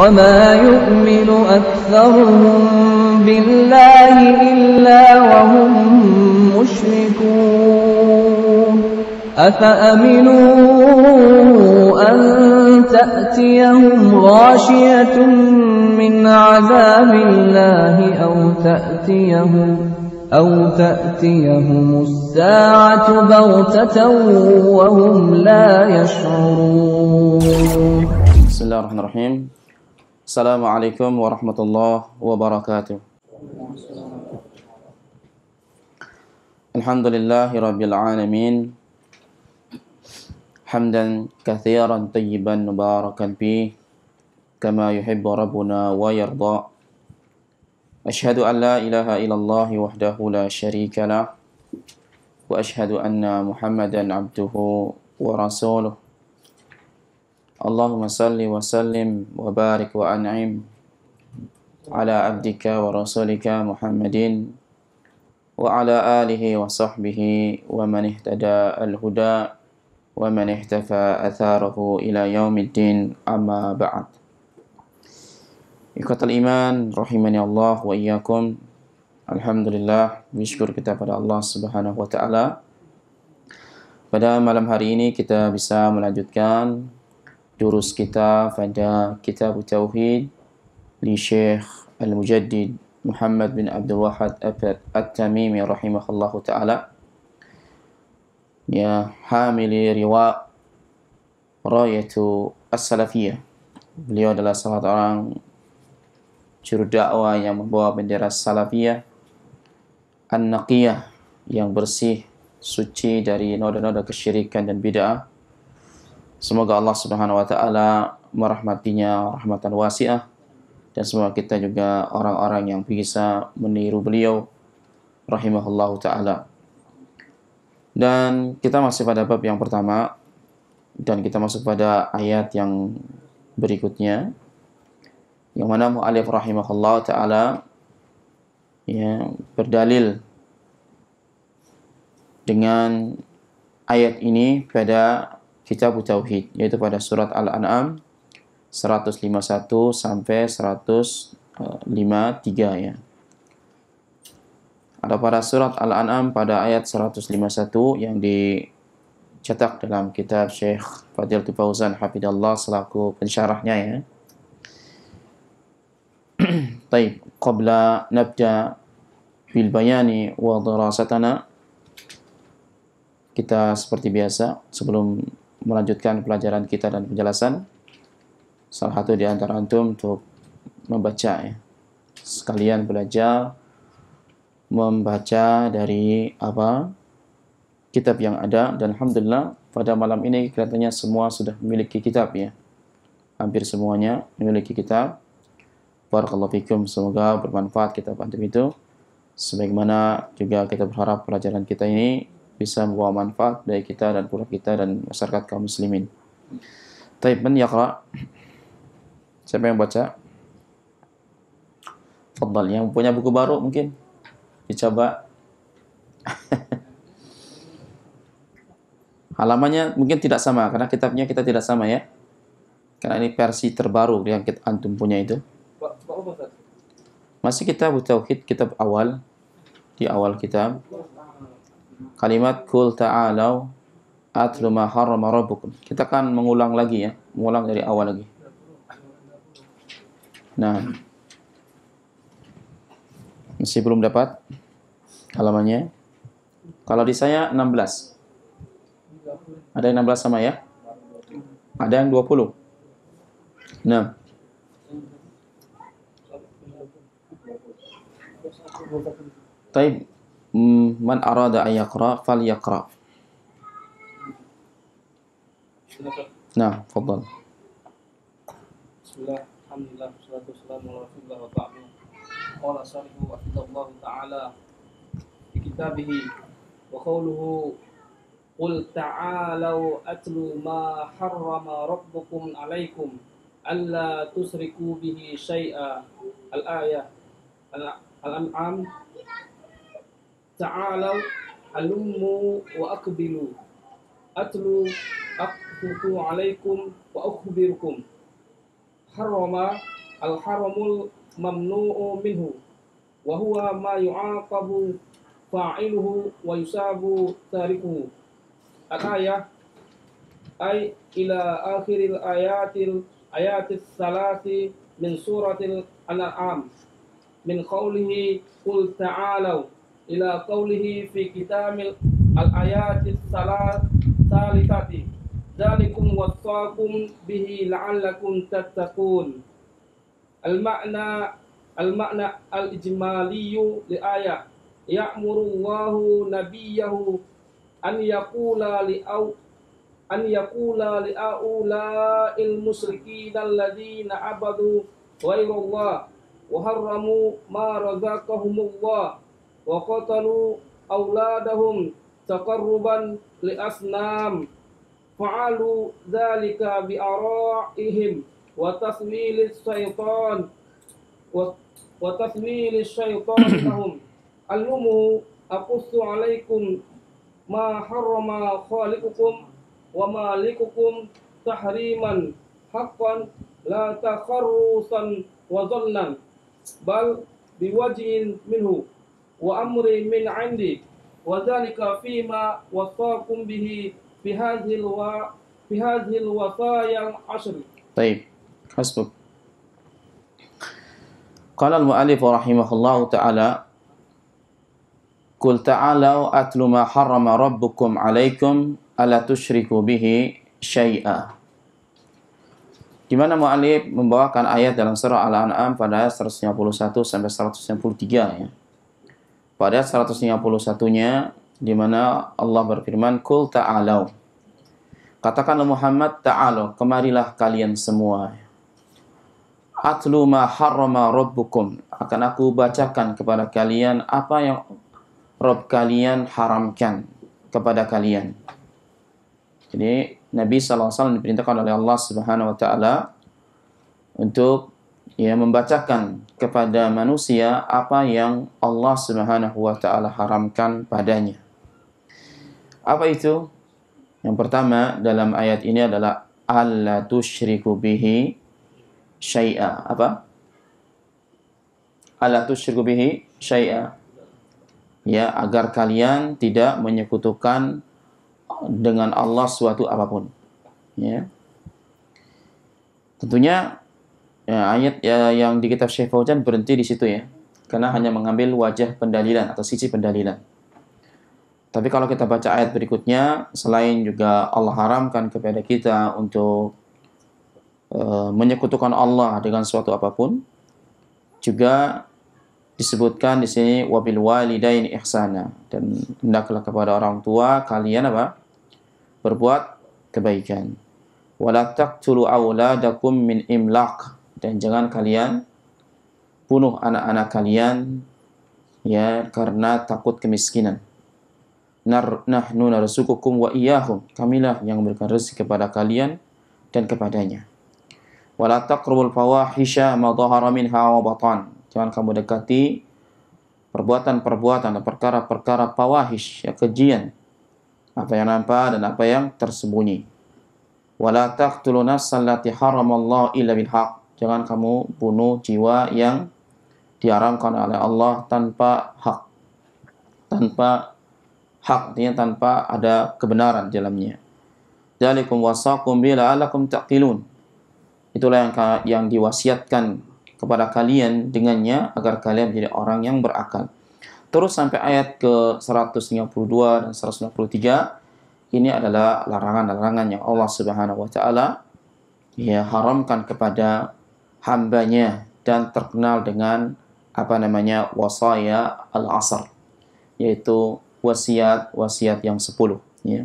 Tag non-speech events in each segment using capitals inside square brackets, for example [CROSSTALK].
وما يؤمن أكثرهم بالله إلا وهم مشركون أفأمنوا أن تأتيهم غاشية من عذاب الله أو تأتيهم أو تأتيهم الساعة بغتة وهم لا يشعرون بسم الله الرحمن الرحيم السلام عليكم ورحمة الله وبركاته الحمد لله رب العالمين حمدا كثيرا طيبا مباركا فيه كما يحب ربنا ويرضى أشهد أن لا إله إلا الله وحده لا شريك له وأشهد أن محمدا عبده ورسوله Allahumma salli wa sallim wa barik wa an'im ala abdika wa rasulika Muhammadin wa ala alihi wa sahbihi wa man ihtada al-huda wa man ihtafa atharahu ila yaumiddin amma ba'd Ikhwatal iman rahimani Allah wa iyyakum Alhamdulillah bersyukur kita pada Allah Subhanahu wa taala pada malam hari ini kita bisa melanjutkan jurus kita pada kitab Tauhid li Syekh Al-Mujaddid Muhammad bin Abdul Wahad At-Tamimi rahimahullahu ta'ala ya hamili riwa Rayatu As-Salafiyah beliau adalah salah orang juru dakwah yang membawa bendera Salafiyah An-Naqiyah yang bersih suci dari noda-noda kesyirikan dan bid'ah Semoga Allah Subhanahu wa taala merahmatinya rahmatan wasiah dan semoga kita juga orang-orang yang bisa meniru beliau rahimahullahu taala. Dan kita masih pada bab yang pertama dan kita masuk pada ayat yang berikutnya yang mana mu'alif rahimahullah taala ya berdalil dengan ayat ini pada Kitab Tauhid yaitu pada surat Al-An'am 151 sampai 153 eh, ya. Ada pada surat Al-An'am pada ayat 151 yang dicetak dalam kitab Syekh Fadil Fauzan Hafidallah selaku pensyarahnya ya. [CLEARS THROAT] Baik, qabla nabda fil bayani wa dirasatana kita seperti biasa sebelum melanjutkan pelajaran kita dan penjelasan salah satu di antara antum untuk membaca ya. Sekalian belajar membaca dari apa kitab yang ada dan alhamdulillah pada malam ini kelihatannya semua sudah memiliki kitab ya. Hampir semuanya memiliki kitab. Barakallahu fikum, semoga bermanfaat kitab antum itu. Sebagaimana juga kita berharap pelajaran kita ini bisa membawa manfaat bagi kita dan keluarga kita dan masyarakat kaum muslimin. Taib men yaqra? Siapa yang baca? Fadal yang punya buku baru mungkin dicoba [LAUGHS] halamannya mungkin tidak sama karena kitabnya kita tidak sama ya karena ini versi terbaru yang kita antum punya itu masih kita tauhid kitab awal di awal kitab kalimat kul ta'alau atlu ma harrama Kita akan mengulang lagi ya, mengulang dari awal lagi. Nah, masih belum dapat halamannya. Kalau di saya 16. Ada yang 16 sama ya? Ada yang 20. Nah. tapi. من أراد أن يقرأ فليقرأ نعم تفضل بسم الله الحمد لله والصلاة والسلام على رسول الله قال صالح وحفظه الله تعالى في كتابه وقوله قل تعالوا أتلوا ما حرم ربكم عليكم ألا تشركوا به شيئا الآية الأنعام تعالوا هلموا وأقبلوا أتلو أقفك عليكم وأخبركم حرم الحرم الممنوع منه وهو ما يعاقب فاعله ويصاب تاركه الآية أي إلى آخر الآيات الآيات الثلاث من سورة الأنعام من قوله قل تعالوا إلى قوله في كتاب الآيات الثالثة ذلكم وصاكم به لعلكم تتقون المعنى المعنى الإجمالي لآية يأمر الله نبيه أن يقول لأو أن يقول لأولاء المشركين الذين عبدوا غير الله وحرموا ما رزقهم الله وقتلوا أولادهم تقربا لأصنام فعلوا ذلك بآرائهم وتسويل الشيطان وتسويل الشيطان [COUGHS] لهم علموا أقص عليكم ما حرم خالقكم ومالككم تحريما حقا لا تخرصا وظنا بل بوجه منه wa amri min indi wa dzalika fima wasaqum bihi fi hadhil wa fi hadhil wasaya al-ashr. Baik. Hasbuk. Qala al-mu'allif rahimahullahu ta'ala Qul ta'alau atlu ma harrama rabbukum alaikum ala tusyriku bihi syai'a. Di mana mu'alif membawakan ayat dalam surah Al-An'am pada ayat 151 sampai 163 ya pada 151-nya di mana Allah berfirman, "Kul ta'alau." Katakanlah Muhammad, "Ta'alau, kemarilah kalian semua." Atlu ma harrama rabbukum. Akan aku bacakan kepada kalian apa yang Rob kalian haramkan kepada kalian. Jadi Nabi SAW diperintahkan oleh Allah Subhanahu Wa Taala untuk ya membacakan kepada manusia apa yang Allah Subhanahu wa taala haramkan padanya. Apa itu? Yang pertama dalam ayat ini adalah alla tusyriku bihi syai'a. Apa? Alla tusyriku bihi syai'a. Ya, agar kalian tidak menyekutukan dengan Allah suatu apapun. Ya. Tentunya ya, ayat ya, yang di kitab Syekh Fauzan berhenti di situ ya. Karena hanya mengambil wajah pendalilan atau sisi pendalilan. Tapi kalau kita baca ayat berikutnya, selain juga Allah haramkan kepada kita untuk e, menyekutukan Allah dengan suatu apapun, juga disebutkan di sini wabil walidain ihsana dan hendaklah kepada orang tua kalian apa? berbuat kebaikan. Wala taqtulu auladakum min imlaq dan jangan kalian bunuh anak-anak kalian ya karena takut kemiskinan. Nar, nahnu narzuqukum wa iyyahum. Kamilah yang memberikan rezeki kepada kalian dan kepadanya. Wala taqrabul fawahisha ma dhahara minha wa batan. Jangan kamu dekati perbuatan-perbuatan dan perkara-perkara fawahish, ya kejian. Apa yang nampak dan apa yang tersembunyi. Wala taqtulun nafsal lati haramallahu illa bil haqq jangan kamu bunuh jiwa yang diharamkan oleh Allah tanpa hak. Tanpa hak, artinya tanpa ada kebenaran di dalamnya. Dalikum wasakum alakum taqilun. Itulah yang, yang diwasiatkan kepada kalian dengannya agar kalian menjadi orang yang berakal. Terus sampai ayat ke 152 dan 153 ini adalah larangan-larangan yang Allah Subhanahu wa taala ya haramkan kepada hambanya dan terkenal dengan apa namanya wasaya al-asr yaitu wasiat-wasiat yang sepuluh ya.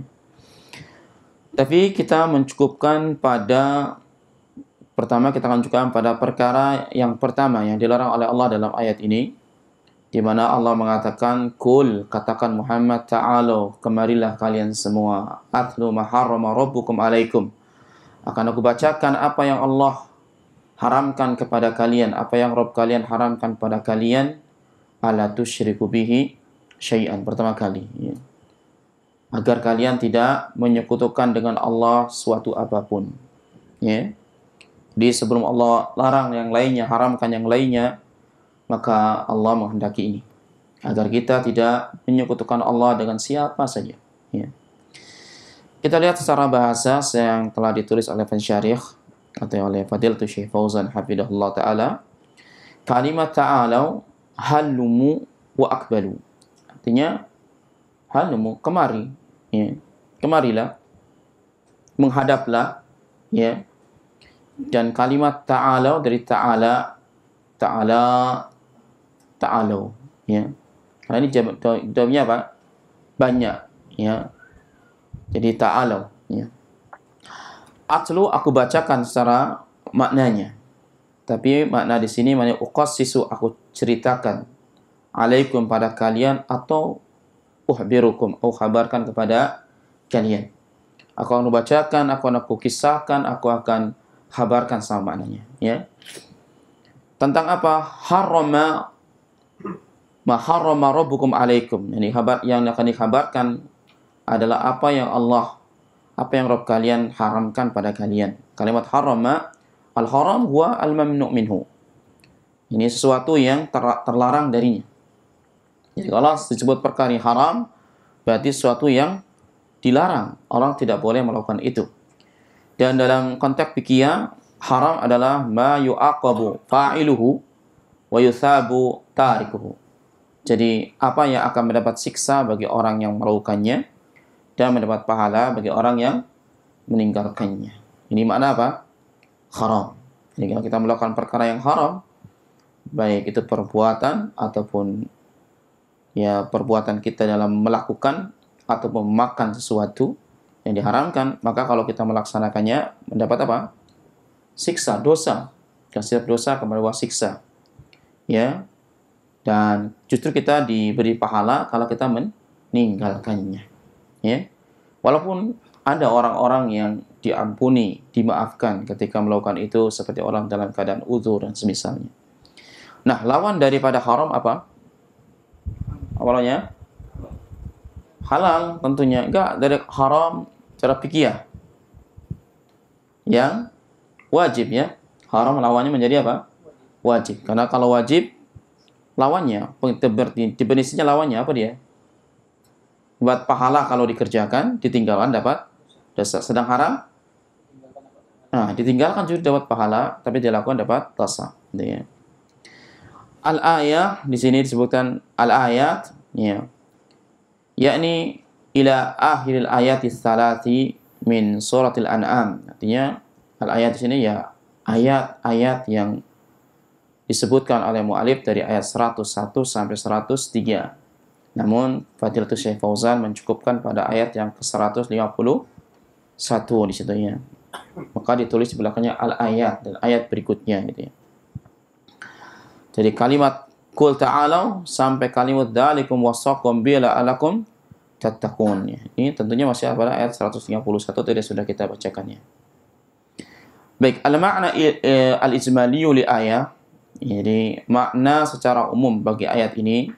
Tapi kita mencukupkan pada pertama kita akan cukupkan pada perkara yang pertama yang dilarang oleh Allah dalam ayat ini di mana Allah mengatakan kul katakan Muhammad ta'alu kemarilah kalian semua atlu maharrama rabbukum alaikum akan aku bacakan apa yang Allah haramkan kepada kalian apa yang Rob kalian haramkan pada kalian ala syiriku bihi syai'an pertama kali ya. agar kalian tidak menyekutukan dengan Allah suatu apapun ya di sebelum Allah larang yang lainnya haramkan yang lainnya maka Allah menghendaki ini agar kita tidak menyekutukan Allah dengan siapa saja ya. kita lihat secara bahasa yang telah ditulis oleh pensyarikh kata oleh Fadilatul Syekh Fauzan hafidahullah taala kalimat ta'alau halumu wa akbalu artinya halumu kemari ya kemarilah menghadaplah ya dan kalimat ta'alau dari ta'ala ta'ala ta'alau ya karena ini jawabnya apa banyak ya jadi ta'alau ya atlu aku bacakan secara maknanya. Tapi makna di sini makna uqas sisu aku ceritakan alaikum pada kalian atau uhbirukum aku kabarkan kepada kalian. Aku akan bacakan, aku akan aku kisahkan, aku akan kabarkan sama maknanya, ya. Tentang apa? Harama maharama rabbukum alaikum. Ini yani, kabar yang akan dikabarkan adalah apa yang Allah apa yang Rob kalian haramkan pada kalian. Kalimat harama, al-haram huwa al-mamnu minhu. Ini sesuatu yang ter terlarang darinya. Jadi kalau disebut perkara yang haram, berarti sesuatu yang dilarang. Orang tidak boleh melakukan itu. Dan dalam konteks pikia haram adalah ma yu'aqabu fa'iluhu wa yuthabu tarikuhu. Jadi apa yang akan mendapat siksa bagi orang yang melakukannya dan mendapat pahala bagi orang yang meninggalkannya. Ini makna apa? Haram. Jadi kalau kita melakukan perkara yang haram, baik itu perbuatan ataupun ya perbuatan kita dalam melakukan atau memakan sesuatu yang diharamkan, maka kalau kita melaksanakannya mendapat apa? Siksa, dosa. Dan setiap dosa kepada bawah siksa. Ya. Dan justru kita diberi pahala kalau kita meninggalkannya ya walaupun ada orang-orang yang diampuni, dimaafkan ketika melakukan itu seperti orang dalam keadaan uzur dan semisalnya. Nah, lawan daripada haram apa? Awalnya halal tentunya. Enggak dari haram cara fikih yang wajib ya. Haram lawannya menjadi apa? Wajib. Karena kalau wajib lawannya, definisinya lawannya apa dia? buat pahala kalau dikerjakan, ditinggalkan dapat dosa. Sedang haram, nah, ditinggalkan juga dapat pahala, tapi dilakukan dapat dosa. Ya. al ayat di sini disebutkan al-ayat, ya. yakni ila al ayat istalati min suratil an'am. Artinya, al-ayat di sini ya ayat-ayat yang disebutkan oleh mu'alif dari ayat 101 sampai 103. Namun Fadilatul Syekh Fauzan mencukupkan pada ayat yang ke-151 di situ ya. Maka ditulis di belakangnya al-ayat dan ayat berikutnya gitu ya. Jadi kalimat kul taala sampai kalimat dalikum wasaqum bila alakum tattaqun ya. Ini tentunya masih pada ayat 151 tadi sudah kita bacakan ya Baik, al mana eh, eh, al-ijmaliyu li ayat. Jadi makna secara umum bagi ayat ini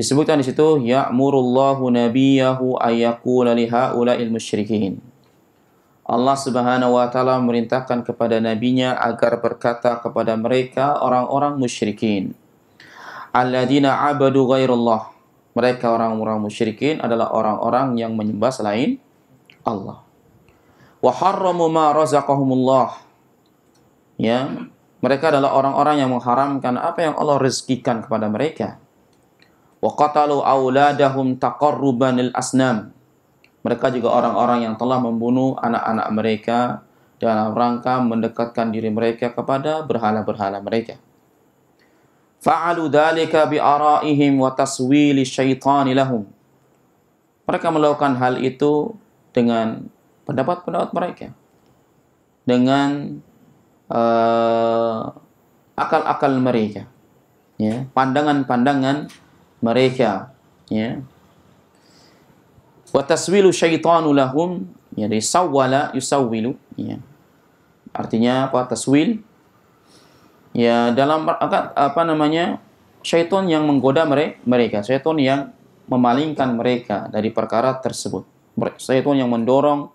disebutkan di situ ya'murullahu nabiyahu ayyakuna li musyrikin. Allah Subhanahu wa taala merintahkan kepada nabinya agar berkata kepada mereka orang-orang musyrikin. Aladina abadu ghairallah. Mereka orang-orang musyrikin adalah orang-orang yang menyembah selain Allah. Wa ma razaqahumullah. Ya, mereka adalah orang-orang yang mengharamkan apa yang Allah rezekikan kepada mereka wa auladahum taqarruban asnam. Mereka juga orang-orang yang telah membunuh anak-anak mereka dalam rangka mendekatkan diri mereka kepada berhala-berhala mereka. Fa'alu dhalika bi'ara'ihim wa taswili Mereka melakukan hal itu dengan pendapat-pendapat mereka. Dengan eh, akal-akal uh, mereka. Ya, pandangan-pandangan mereka ya wa taswilu syaitanu lahum ya dari sawwala yusawwilu ya artinya apa taswil ya dalam apa namanya syaitan yang menggoda mereka syaitan yang memalingkan mereka dari perkara tersebut syaitan yang mendorong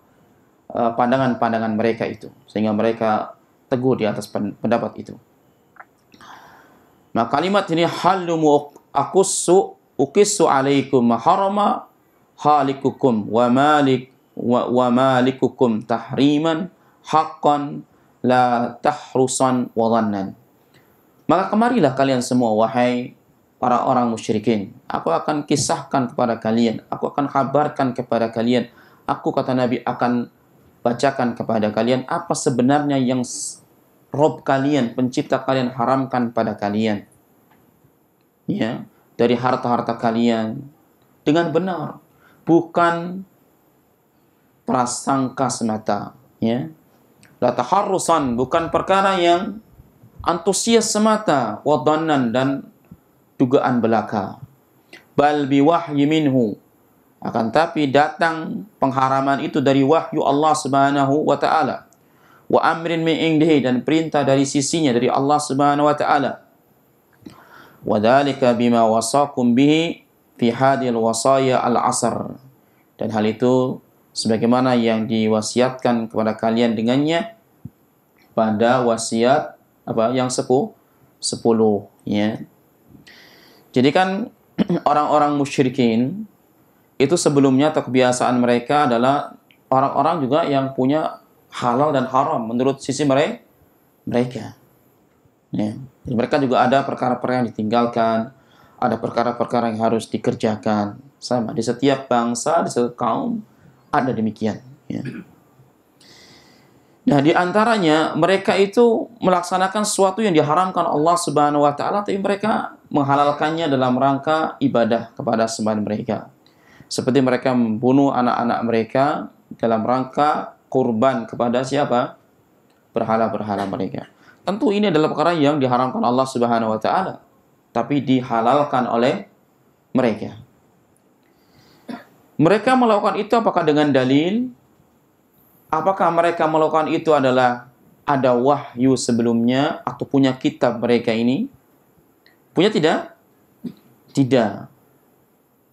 e, pandangan-pandangan mereka itu sehingga mereka teguh di atas pendapat itu nah kalimat ini halu akusu ukisu alaikum harama halikukum wa malik wa, wa malikukum tahriman haqqan la tahrusan wa dhannan. Maka kemarilah kalian semua wahai para orang musyrikin. Aku akan kisahkan kepada kalian, aku akan kabarkan kepada kalian. Aku kata Nabi akan bacakan kepada kalian apa sebenarnya yang Rob kalian, pencipta kalian haramkan pada kalian ya dari harta-harta kalian dengan benar bukan prasangka semata ya la taharrusan bukan perkara yang antusias semata wadannan dan dugaan belaka bal biwahyi minhu akan tapi datang pengharaman itu dari wahyu Allah Subhanahu wa taala wa amrin min indihi dan perintah dari sisinya dari Allah Subhanahu wa taala وَذَلِكَ بِمَا وَصَاكُمْ بِهِ فِي هَذِهِ الْوَصَايَا الْعَصَرِ Dan hal itu sebagaimana yang diwasiatkan kepada kalian dengannya pada wasiat apa yang sepuh sepuluh ya. Jadi kan [CLEARS THROAT] orang-orang musyrikin itu sebelumnya atau kebiasaan mereka adalah orang-orang juga yang punya halal dan haram menurut sisi mereka. mereka. Ya mereka juga ada perkara-perkara yang ditinggalkan, ada perkara-perkara yang harus dikerjakan. Sama di setiap bangsa, di setiap kaum ada demikian. Ya. Nah, di antaranya mereka itu melaksanakan sesuatu yang diharamkan Allah Subhanahu wa taala tapi mereka menghalalkannya dalam rangka ibadah kepada sembahan mereka. Seperti mereka membunuh anak-anak mereka dalam rangka kurban kepada siapa? berhala-berhala mereka. Tentu ini adalah perkara yang diharamkan Allah Subhanahu wa taala, tapi dihalalkan oleh mereka. Mereka melakukan itu apakah dengan dalil? Apakah mereka melakukan itu adalah ada wahyu sebelumnya atau punya kitab mereka ini? Punya tidak? Tidak.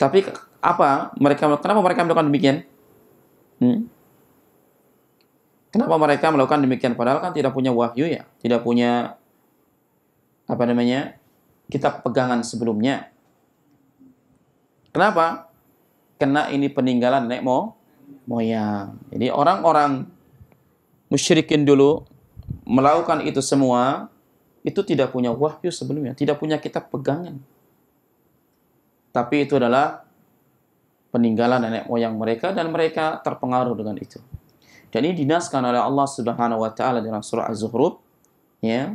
Tapi apa mereka kenapa mereka melakukan demikian? Hmm? Kenapa mereka melakukan demikian padahal kan tidak punya wahyu ya, tidak punya apa namanya? kitab pegangan sebelumnya. Kenapa? Kena ini peninggalan nenek mo moyang. Jadi orang-orang musyrikin dulu melakukan itu semua itu tidak punya wahyu sebelumnya, tidak punya kitab pegangan. Tapi itu adalah peninggalan nenek moyang mereka dan mereka terpengaruh dengan itu. Dan ini dinaskan oleh Allah Subhanahu wa taala dalam surah Az-Zukhruf ya.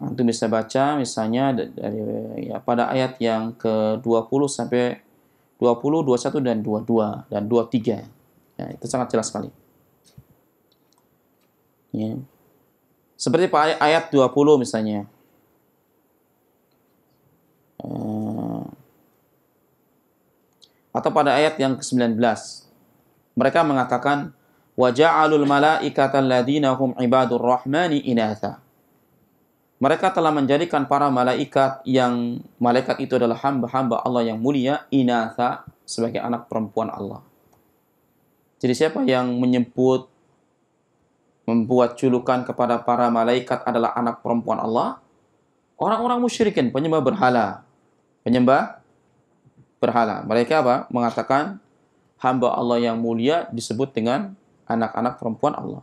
Antum bisa baca misalnya dari ya, pada ayat yang ke-20 sampai 20, 21 dan 22 dan 23. Ya, itu sangat jelas sekali. Ya. Seperti pada ayat 20 misalnya. Eh, atau pada ayat yang ke-19. Mereka mengatakan, wa ja'alul malaikata alladziina hum ibadur rahmani Mereka telah menjadikan para malaikat yang malaikat itu adalah hamba-hamba Allah yang mulia inatha sebagai anak perempuan Allah. Jadi siapa yang menyebut membuat julukan kepada para malaikat adalah anak perempuan Allah? Orang-orang musyrikin, penyembah berhala. Penyembah berhala. Mereka apa? Mengatakan hamba Allah yang mulia disebut dengan anak-anak perempuan Allah.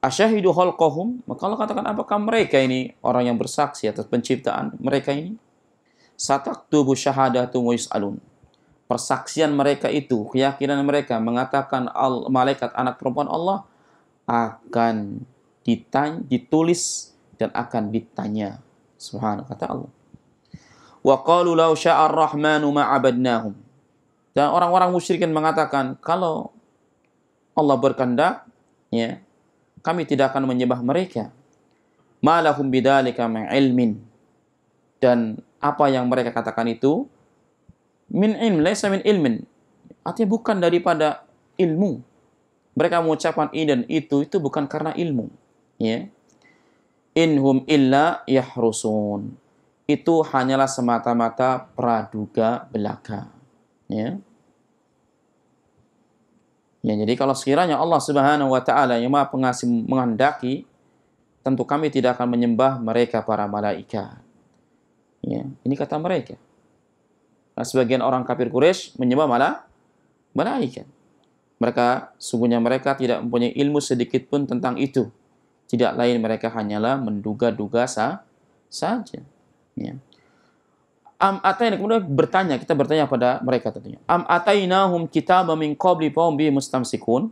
Asyahidu khalqahum, maka Allah katakan apakah mereka ini orang yang bersaksi atas penciptaan mereka ini? tubuh syahadatu alun. Persaksian mereka itu, keyakinan mereka mengatakan al malaikat anak perempuan Allah akan ditanya, ditulis dan akan ditanya. Subhanallah kata Allah. Wa qalu law sya'ar rahmanu ma'abadnahum. Dan orang-orang musyrikin mengatakan kalau Allah berkehendak, ya, kami tidak akan menyembah mereka. Malahum bidzalika min ilmin. Dan apa yang mereka katakan itu min ilm, laisa min ilmin. Artinya bukan daripada ilmu. Mereka mengucapkan ini dan itu itu bukan karena ilmu, ya. Inhum illa yahrusun. Itu hanyalah semata-mata praduga belaka. Ya. Ya, jadi kalau sekiranya Allah Subhanahu wa taala yang Maha Pengasih menghendaki, tentu kami tidak akan menyembah mereka para malaikat. Ya, ini kata mereka. Nah, sebagian orang kafir Quraisy menyembah malah malaikat. Mereka sungguhnya mereka tidak mempunyai ilmu sedikit pun tentang itu. Tidak lain mereka hanyalah menduga-duga sah, saja. Ya am ataina kemudian bertanya kita bertanya pada mereka tentunya am atainahum kita min qabli bi mustamsikun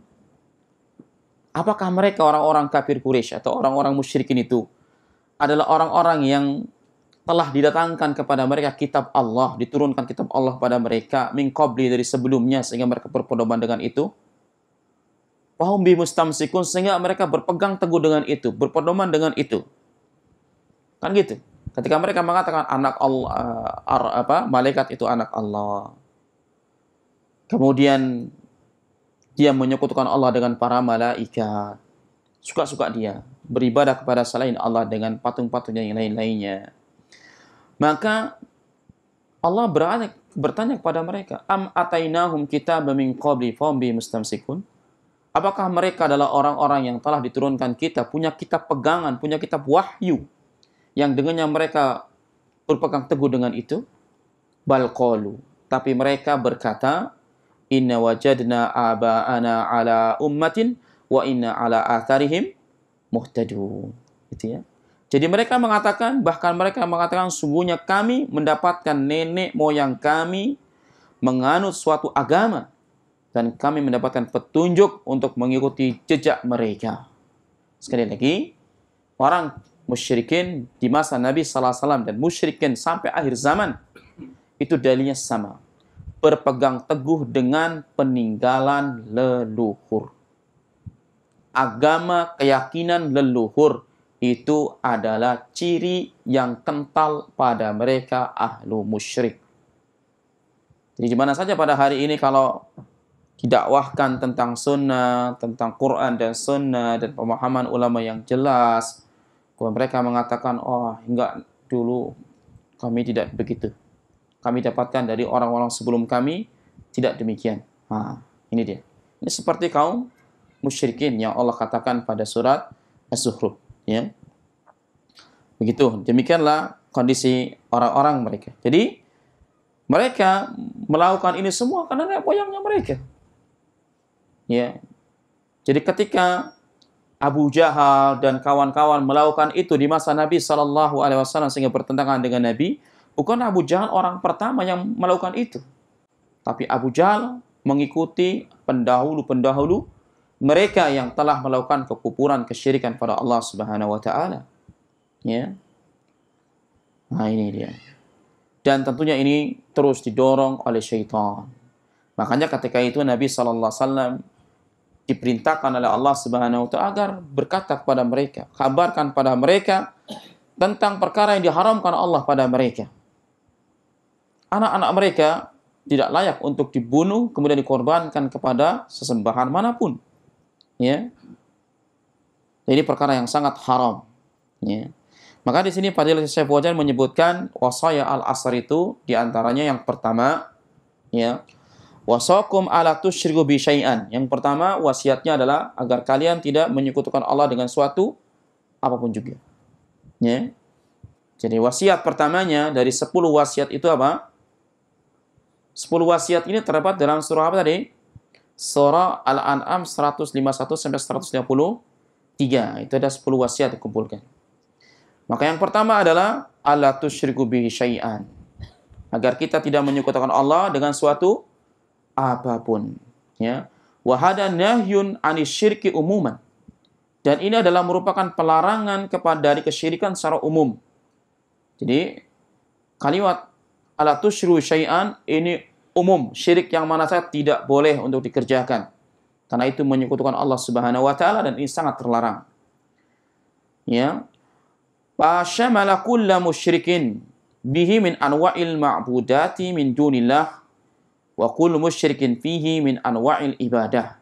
apakah mereka orang-orang kafir Quraisy atau orang-orang musyrikin itu adalah orang-orang yang telah didatangkan kepada mereka kitab Allah, diturunkan kitab Allah pada mereka min dari sebelumnya sehingga mereka berpedoman dengan itu. Pahum bi mustamsikun sehingga mereka berpegang teguh dengan itu, berpedoman dengan itu. Kan gitu. Ketika mereka mengatakan anak Allah eh, ar, apa malaikat itu anak Allah. Kemudian dia menyekutukan Allah dengan para malaikat. Suka-suka dia beribadah kepada selain Allah dengan patung patung yang lain-lainnya. Maka Allah berani, bertanya kepada mereka, Am atainahum kita min qabli mustamsikun? Apakah mereka adalah orang-orang yang telah diturunkan kita, punya kitab pegangan, punya kitab wahyu, yang dengannya mereka berpegang teguh dengan itu balqalu tapi mereka berkata inna wajadna abaana ala ummatin wa inna ala atharihim muhtadun gitu ya jadi mereka mengatakan bahkan mereka mengatakan sungguhnya kami mendapatkan nenek moyang kami menganut suatu agama dan kami mendapatkan petunjuk untuk mengikuti jejak mereka. Sekali lagi, orang musyrikin di masa Nabi SAW dan musyrikin sampai akhir zaman itu dalilnya sama berpegang teguh dengan peninggalan leluhur agama keyakinan leluhur itu adalah ciri yang kental pada mereka ahlu musyrik jadi di mana saja pada hari ini kalau didakwahkan tentang sunnah, tentang Quran dan sunnah, dan pemahaman ulama yang jelas, bahwa mereka mengatakan, oh enggak dulu kami tidak begitu. Kami dapatkan dari orang-orang sebelum kami tidak demikian. Nah, ini dia. Ini seperti kaum musyrikin yang Allah katakan pada surat Az-Zuhruf, ya. Begitu. Demikianlah kondisi orang-orang mereka. Jadi mereka melakukan ini semua karena nenek moyangnya mereka. Ya. Jadi ketika Abu Jahal dan kawan-kawan melakukan itu di masa Nabi Shallallahu Alaihi Wasallam sehingga bertentangan dengan Nabi, bukan Abu Jahal orang pertama yang melakukan itu, tapi Abu Jahal mengikuti pendahulu-pendahulu mereka yang telah melakukan kekupuran kesyirikan pada Allah Subhanahu Wa Taala. Ya, nah ini dia. Dan tentunya ini terus didorong oleh syaitan. Makanya ketika itu Nabi Shallallahu Alaihi Wasallam diperintahkan oleh Allah Subhanahu wa taala agar berkata kepada mereka, kabarkan pada mereka tentang perkara yang diharamkan Allah pada mereka. Anak-anak mereka tidak layak untuk dibunuh kemudian dikorbankan kepada sesembahan manapun. Ya. Jadi perkara yang sangat haram. Ya. Maka di sini Fadil Syekh menyebutkan wasaya al-asr itu diantaranya yang pertama ya Wasakum ala tusyriku bi syai'an. Yang pertama wasiatnya adalah agar kalian tidak menyekutukan Allah dengan suatu apapun juga. Ya. Jadi wasiat pertamanya dari 10 wasiat itu apa? 10 wasiat ini terdapat dalam surah apa tadi? Surah Al-An'am 151 sampai 153. Itu ada sepuluh wasiat dikumpulkan. Maka yang pertama adalah ala tusyriku bi syai'an. Agar kita tidak menyekutukan Allah dengan suatu apapun ya wahada nahyun anis syirki umuman dan ini adalah merupakan pelarangan kepada dari kesyirikan secara umum jadi kalimat ala tusyru syai'an ini umum syirik yang mana saya tidak boleh untuk dikerjakan karena itu menyekutukan Allah Subhanahu wa taala dan ini sangat terlarang ya syamala kullu musyrikin bihi min anwa'il ma'budati min dunillah Wa kullu musyrikin fihi min anwa'il ibadah.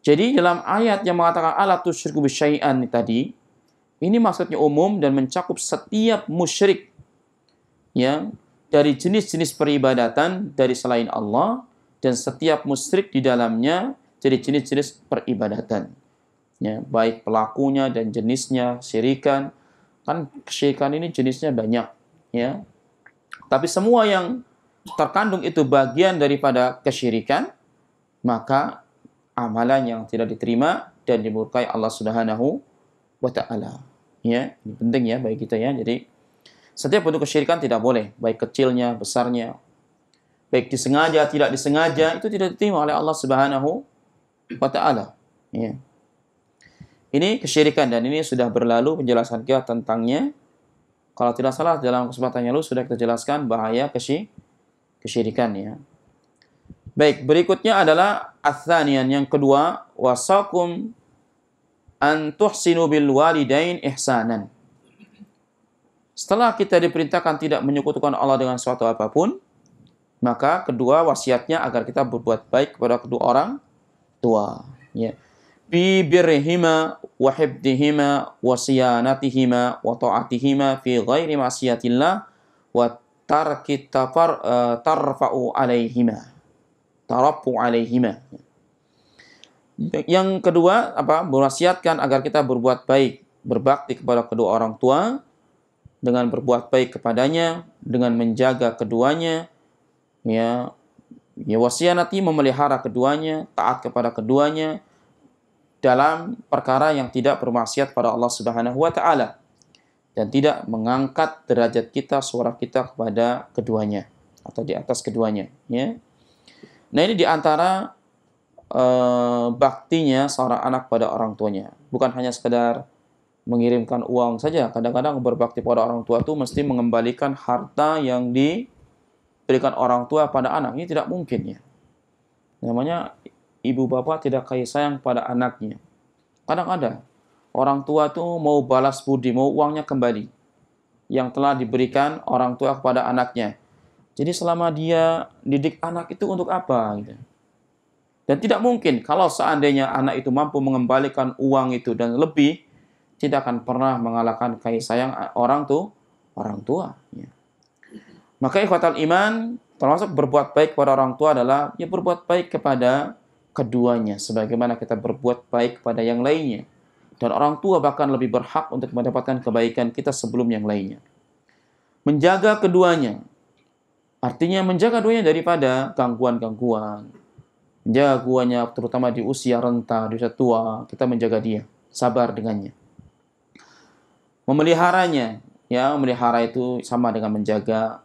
Jadi dalam ayat yang mengatakan ala tusyriku bisyai'an tadi, ini maksudnya umum dan mencakup setiap musyrik yang dari jenis-jenis peribadatan dari selain Allah dan setiap musyrik di dalamnya jadi jenis-jenis peribadatan. Ya, baik pelakunya dan jenisnya, syirikan. Kan syirikan ini jenisnya banyak. ya. Tapi semua yang terkandung itu bagian daripada kesyirikan, maka amalan yang tidak diterima dan dimurkai Allah Subhanahu wa taala. Ya, ini penting ya bagi kita ya. Jadi setiap bentuk kesyirikan tidak boleh, baik kecilnya, besarnya, baik disengaja, tidak disengaja, itu tidak diterima oleh Allah Subhanahu wa taala. Ya. Ini kesyirikan dan ini sudah berlalu penjelasan kita tentangnya. Kalau tidak salah dalam kesempatan yang lalu sudah kita jelaskan bahaya kesyirikan kesyirikan ya. Baik, berikutnya adalah atsanian yang kedua wasakum an tuhsinu bil walidain ihsanan. Setelah kita diperintahkan tidak menyekutukan Allah dengan suatu apapun, maka kedua wasiatnya agar kita berbuat baik kepada kedua orang tua. Ya. Bi birrihima wa hibdihima wa siyanatihima wa ta'atihima fi ghairi ma'siyatillah wa tarki tafar, uh, eh, tarfa'u alaihima tarabbu alaihima yang kedua apa berwasiatkan agar kita berbuat baik berbakti kepada kedua orang tua dengan berbuat baik kepadanya dengan menjaga keduanya ya ya wasianati memelihara keduanya taat kepada keduanya dalam perkara yang tidak bermaksiat pada Allah Subhanahu wa taala dan tidak mengangkat derajat kita, suara kita kepada keduanya atau di atas keduanya. Ya. Nah ini diantara e, eh, baktinya seorang anak pada orang tuanya. Bukan hanya sekedar mengirimkan uang saja. Kadang-kadang berbakti pada orang tua itu mesti mengembalikan harta yang diberikan orang tua pada anak. Ini tidak mungkin ya. Namanya ibu bapak tidak kaya sayang pada anaknya. Kadang ada orang tua tuh mau balas budi, mau uangnya kembali yang telah diberikan orang tua kepada anaknya. Jadi selama dia didik anak itu untuk apa? Gitu. Dan tidak mungkin kalau seandainya anak itu mampu mengembalikan uang itu dan lebih, tidak akan pernah mengalahkan kasih sayang orang tuh orang tua. Ya. Maka ikhwatal iman termasuk berbuat baik kepada orang tua adalah ya berbuat baik kepada keduanya sebagaimana kita berbuat baik kepada yang lainnya. Dan orang tua bahkan lebih berhak untuk mendapatkan kebaikan kita sebelum yang lainnya. Menjaga keduanya. Artinya menjaga keduanya daripada gangguan-gangguan. Menjaga keduanya terutama di usia renta, di usia tua, kita menjaga dia. Sabar dengannya. Memeliharanya. Ya, memelihara itu sama dengan menjaga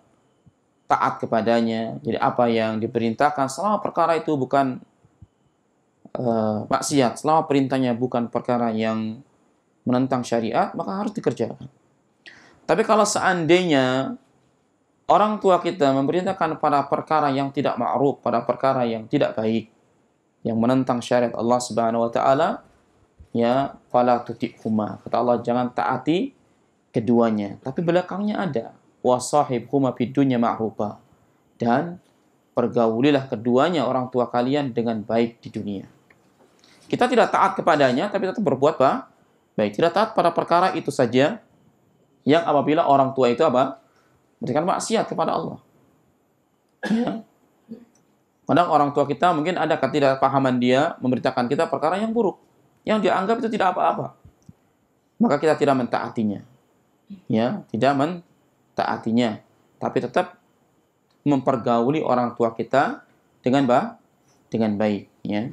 taat kepadanya. Jadi apa yang diperintahkan selama perkara itu bukan uh, maksiat, selama perintahnya bukan perkara yang menentang syariat, maka harus dikerjakan. Tapi kalau seandainya orang tua kita memerintahkan pada perkara yang tidak ma'ruf, pada perkara yang tidak baik, yang menentang syariat Allah Subhanahu wa taala, ya fala tuti'huma. Kata Allah jangan taati keduanya. Tapi belakangnya ada sahibhuma fid dunya ma'rufa. Dan pergaulilah keduanya orang tua kalian dengan baik di dunia. Kita tidak taat kepadanya, tapi tetap berbuat apa? Baik, tidak taat pada perkara itu saja yang apabila orang tua itu apa? Berikan maksiat kepada Allah. Ya. Kadang orang tua kita mungkin ada ketidakpahaman dia memberitakan kita perkara yang buruk, yang dianggap itu tidak apa-apa. Maka kita tidak mentaatinya. Ya, tidak mentaatinya, tapi tetap mempergauli orang tua kita dengan apa? dengan baik, ya.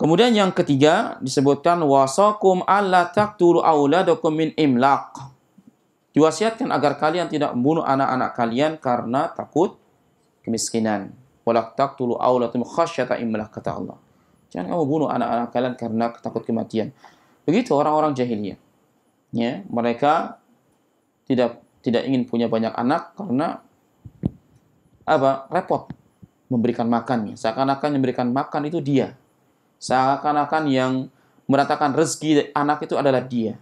Kemudian yang ketiga disebutkan wasakum alla taqtulu auladakum min imlaq. Diwasiatkan agar kalian tidak membunuh anak-anak kalian karena takut kemiskinan. Walak taqtulu auladakum khasyata imlaq kata Allah. Jangan kamu bunuh anak-anak kalian karena takut kematian. Begitu orang-orang jahiliyah. Ya, mereka tidak tidak ingin punya banyak anak karena apa? repot memberikan makannya. Seakan-akan memberikan makan itu dia Seakan-akan yang meratakan rezeki anak itu adalah dia.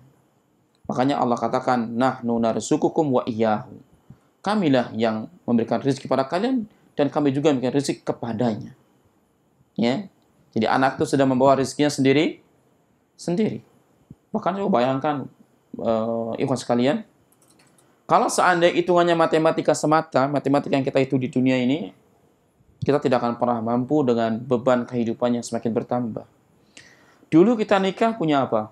Makanya Allah katakan, nah nahnu narzukukum wa iyyahu. Kamilah yang memberikan rezeki kepada kalian dan kami juga memberikan rezeki kepadanya. Ya. Jadi anak itu sedang membawa rezekinya sendiri sendiri. Bahkan coba bayangkan uh, ikhwan sekalian, kalau seandainya hitungannya matematika semata, matematika yang kita itu di dunia ini, kita tidak akan pernah mampu dengan beban kehidupan yang semakin bertambah. Dulu kita nikah punya apa?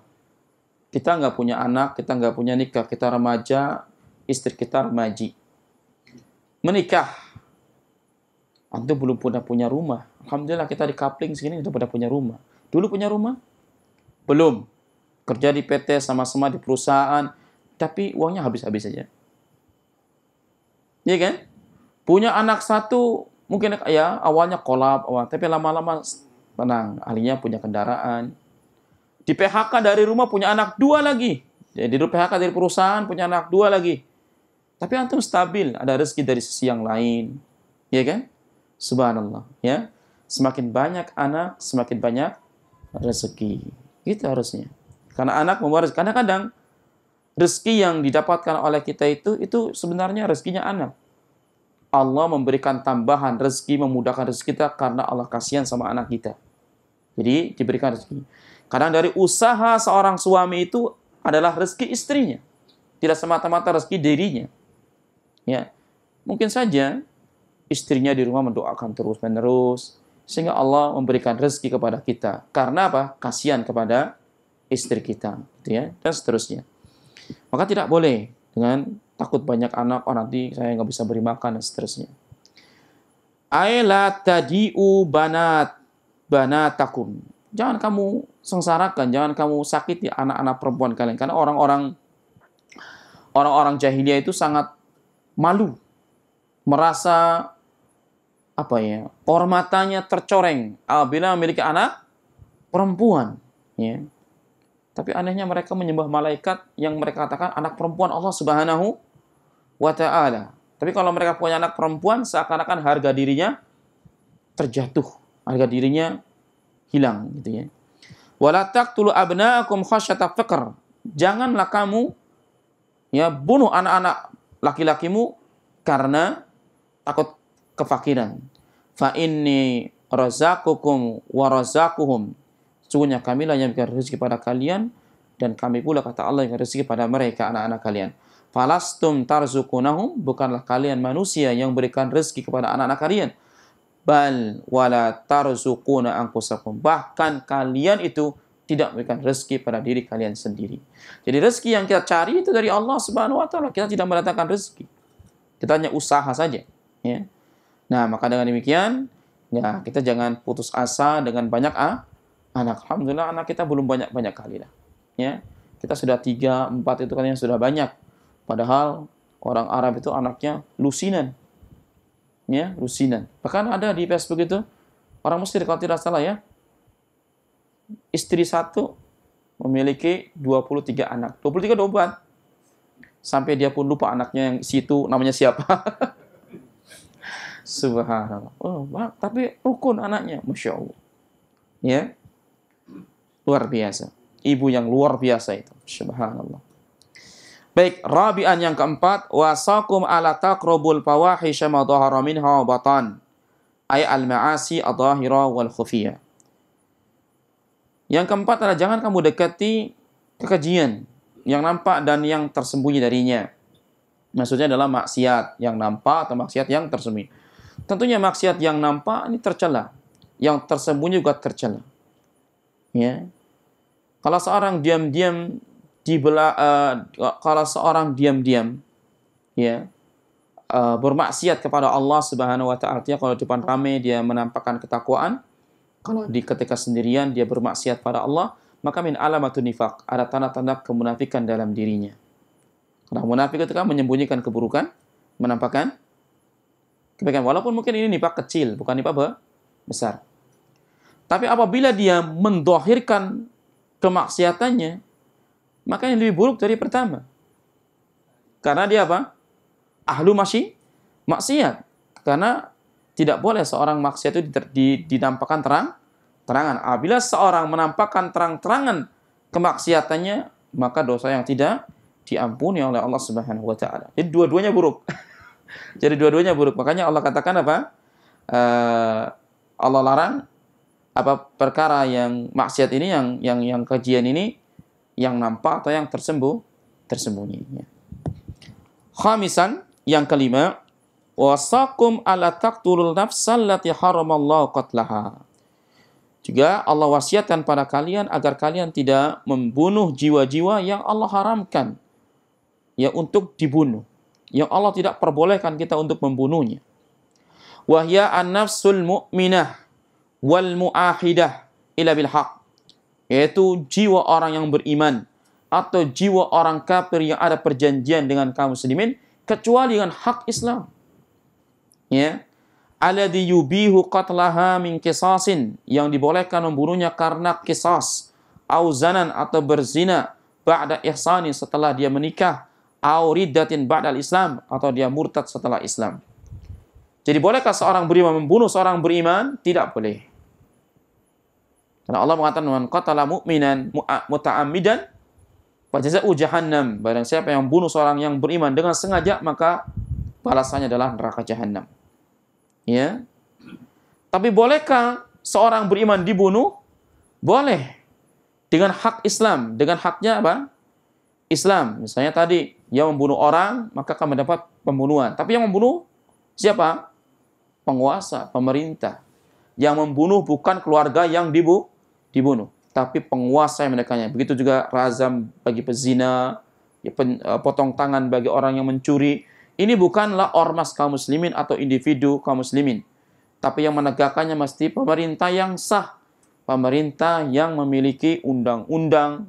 Kita nggak punya anak, kita nggak punya nikah, kita remaja, istri kita remaji. Menikah, Aku belum pernah punya rumah. Alhamdulillah kita di kapling segini sudah pernah punya rumah. Dulu punya rumah? Belum. Kerja di PT sama-sama di perusahaan, tapi uangnya habis-habis saja. -habis iya kan? Punya anak satu, Mungkin ya awalnya kolab, awal, tapi lama-lama tenang. Ahlinya punya kendaraan. Di PHK dari rumah punya anak dua lagi. Jadi di PHK dari perusahaan punya anak dua lagi. Tapi antum stabil, ada rezeki dari sisi yang lain. Ya kan? Subhanallah, ya. Semakin banyak anak, semakin banyak rezeki. Itu harusnya. Karena anak rezeki Karena kadang rezeki yang didapatkan oleh kita itu itu sebenarnya rezekinya anak. Allah memberikan tambahan rezeki, memudahkan rezeki kita karena Allah kasihan sama anak kita. Jadi diberikan rezeki. Kadang dari usaha seorang suami itu adalah rezeki istrinya. Tidak semata-mata rezeki dirinya. Ya. Mungkin saja istrinya di rumah mendoakan terus-menerus sehingga Allah memberikan rezeki kepada kita. Karena apa? Kasihan kepada istri kita, gitu ya, dan seterusnya. Maka tidak boleh dengan takut banyak anak, oh nanti saya nggak bisa beri makan dan seterusnya. Aila tadiu banat banatakum. Jangan kamu sengsarakan, jangan kamu sakiti anak-anak perempuan kalian karena orang-orang orang-orang jahiliyah itu sangat malu merasa apa ya hormatannya tercoreng apabila memiliki anak perempuan ya tapi anehnya mereka menyembah malaikat yang mereka katakan anak perempuan Allah Subhanahu wa ta'ala. Tapi kalau mereka punya anak perempuan, seakan-akan harga dirinya terjatuh. Harga dirinya hilang. Gitu ya. Wala taqtulu abna'akum khasyata fiqr. Janganlah kamu ya bunuh anak-anak laki-lakimu karena takut kefakiran. Fa inni razakukum wa razakuhum. Sungguhnya kamilah yang memberikan rezeki pada kalian dan kami pula kata Allah yang memberikan rezeki pada mereka anak-anak kalian falastum tarzukunahum bukanlah kalian manusia yang berikan rezeki kepada anak-anak kalian bal wala tarzukuna angkusakum bahkan kalian itu tidak memberikan rezeki pada diri kalian sendiri. Jadi rezeki yang kita cari itu dari Allah Subhanahu wa taala. Kita tidak mendatangkan rezeki. Kita hanya usaha saja, ya. Nah, maka dengan demikian, ya kita jangan putus asa dengan banyak ah, anak. Alhamdulillah anak kita belum banyak-banyak kali lah. Ya. Kita sudah tiga, empat itu kan yang sudah banyak Padahal orang Arab itu anaknya lusinan. Ya, lusinan. Bahkan ada di Facebook itu, orang Mesir kalau tidak salah ya, istri satu memiliki 23 anak. 23 24. Sampai dia pun lupa anaknya yang situ namanya siapa. [LAUGHS] Subhanallah. Oh, tapi rukun anaknya, masya Allah. Ya, luar biasa. Ibu yang luar biasa itu, subhanallah. Baik, rabi'an yang keempat, wasakum ala taqrabul fawahisha ma dhahara minha batan. Ay al-ma'asi adhahira wal khufiya Yang keempat adalah jangan kamu dekati kekejian yang nampak dan yang tersembunyi darinya. Maksudnya adalah maksiat yang nampak atau maksiat yang tersembunyi. Tentunya maksiat yang nampak ini tercela, yang tersembunyi juga tercela. Ya. Kalau seorang diam-diam di bela, uh, eh, kalau seorang diam-diam ya uh, bermaksiat kepada Allah Subhanahu wa taala artinya kalau di depan ramai dia menampakkan ketakwaan kalau di ketika sendirian dia bermaksiat pada Allah maka min alamatun nifaq ada tanda-tanda kemunafikan dalam dirinya karena munafik itu kan menyembunyikan keburukan menampakkan kebaikan walaupun mungkin ini nifak kecil bukan nifak besar tapi apabila dia mendohirkan kemaksiatannya maka yang lebih buruk dari pertama. Karena dia apa? Ahlu masih maksiat. Karena tidak boleh seorang maksiat itu dinampakkan terang terangan. Apabila seorang menampakkan terang-terangan kemaksiatannya, maka dosa yang tidak diampuni oleh Allah Subhanahu wa taala. Jadi dua-duanya buruk. [LAUGHS] Jadi dua-duanya buruk. Makanya Allah katakan apa? Uh, Allah larang apa perkara yang maksiat ini yang yang yang kejian ini yang nampak atau yang tersembuh, tersembunyi khamisan yang kelima wasakum ala taqtulul nafsal lati haramallahu qatlaha juga Allah wasiatkan pada kalian agar kalian tidak membunuh jiwa-jiwa yang Allah haramkan ya untuk dibunuh yang Allah tidak perbolehkan kita untuk membunuhnya wahya an-nafsul mu'minah wal mu'ahidah ila bil haq yaitu jiwa orang yang beriman atau jiwa orang kafir yang ada perjanjian dengan kaum muslimin kecuali dengan hak Islam. Ya. Alladhi yubihu qatlaha min kisasin yang dibolehkan membunuhnya karena kisas auzanan atau berzina ba'da ihsani setelah dia menikah au riddatin ba'dal Islam atau dia murtad setelah Islam. Jadi bolehkah seorang beriman membunuh seorang beriman? Tidak boleh. Karena Allah mengatakan man qatala mu'minan muta'ammidan fajaza'u jahannam. Barang siapa yang bunuh seorang yang beriman dengan sengaja maka balasannya adalah neraka jahannam. Ya. Tapi bolehkah seorang beriman dibunuh? Boleh. Dengan hak Islam, dengan haknya apa? Islam. Misalnya tadi ia membunuh orang maka akan mendapat pembunuhan. Tapi yang membunuh siapa? Penguasa, pemerintah. Yang membunuh bukan keluarga yang dibunuh dibunuh, tapi penguasa yang menekannya. Begitu juga razam bagi pezina, ya pen, eh, potong tangan bagi orang yang mencuri. Ini bukanlah ormas kaum muslimin atau individu kaum muslimin. Tapi yang menegakkannya mesti pemerintah yang sah. Pemerintah yang memiliki undang-undang,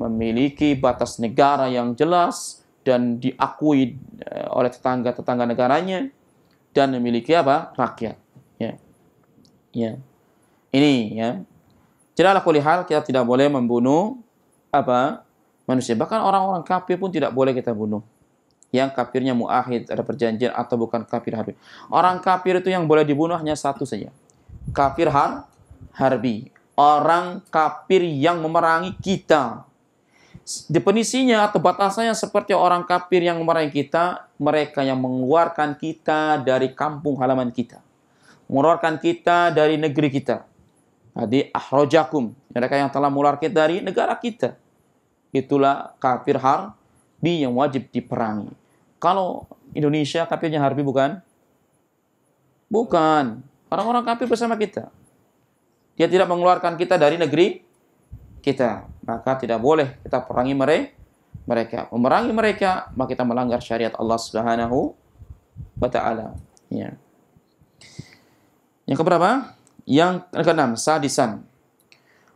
memiliki batas negara yang jelas, dan diakui eh, oleh tetangga-tetangga negaranya, dan memiliki apa? Rakyat. Ya. ya. Ini ya Tidaklah kuli kulihal kita tidak boleh membunuh apa manusia. Bahkan orang-orang kafir pun tidak boleh kita bunuh. Yang kafirnya muahid, ada perjanjian atau bukan kafir harbi. Orang kafir itu yang boleh dibunuh hanya satu saja. Kafir har harbi. Orang kafir yang memerangi kita. Definisinya atau batasannya seperti orang kafir yang memerangi kita, mereka yang mengeluarkan kita dari kampung halaman kita. Mengeluarkan kita dari negeri kita jadi ahrojakum, mereka yang telah mularkit dari negara kita. Itulah kafir harbi yang wajib diperangi. Kalau Indonesia kafirnya harbi bukan? Bukan. Orang-orang kafir bersama kita. Dia tidak mengeluarkan kita dari negeri kita. Maka tidak boleh kita perangi mereka. mereka Memerangi mereka, maka kita melanggar syariat Allah Subhanahu wa taala. Ya. Yang keberapa? Yang keenam, sadisan.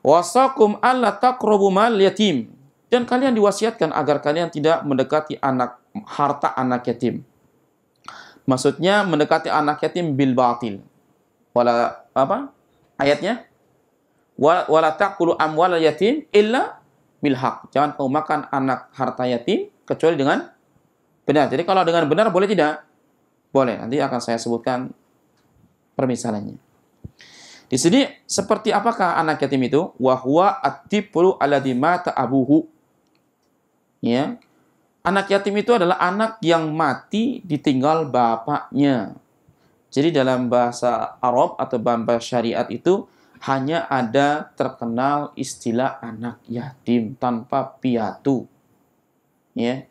Wasakum Allah taqrabu mal yatim. Dan kalian diwasiatkan agar kalian tidak mendekati anak harta anak yatim. Maksudnya mendekati anak yatim bil batil. Wala apa? Ayatnya wala taqulu amwal yatim illa bil hak Jangan kau makan anak harta yatim kecuali dengan benar. Jadi kalau dengan benar boleh tidak? Boleh. Nanti akan saya sebutkan permisalannya. Di sini seperti apakah anak yatim itu? Wahwa at-tiplu alladhi mata abuhu. Ya. Anak yatim itu adalah anak yang mati ditinggal bapaknya. Jadi dalam bahasa Arab atau bahasa syariat itu hanya ada terkenal istilah anak yatim tanpa piatu. Ya.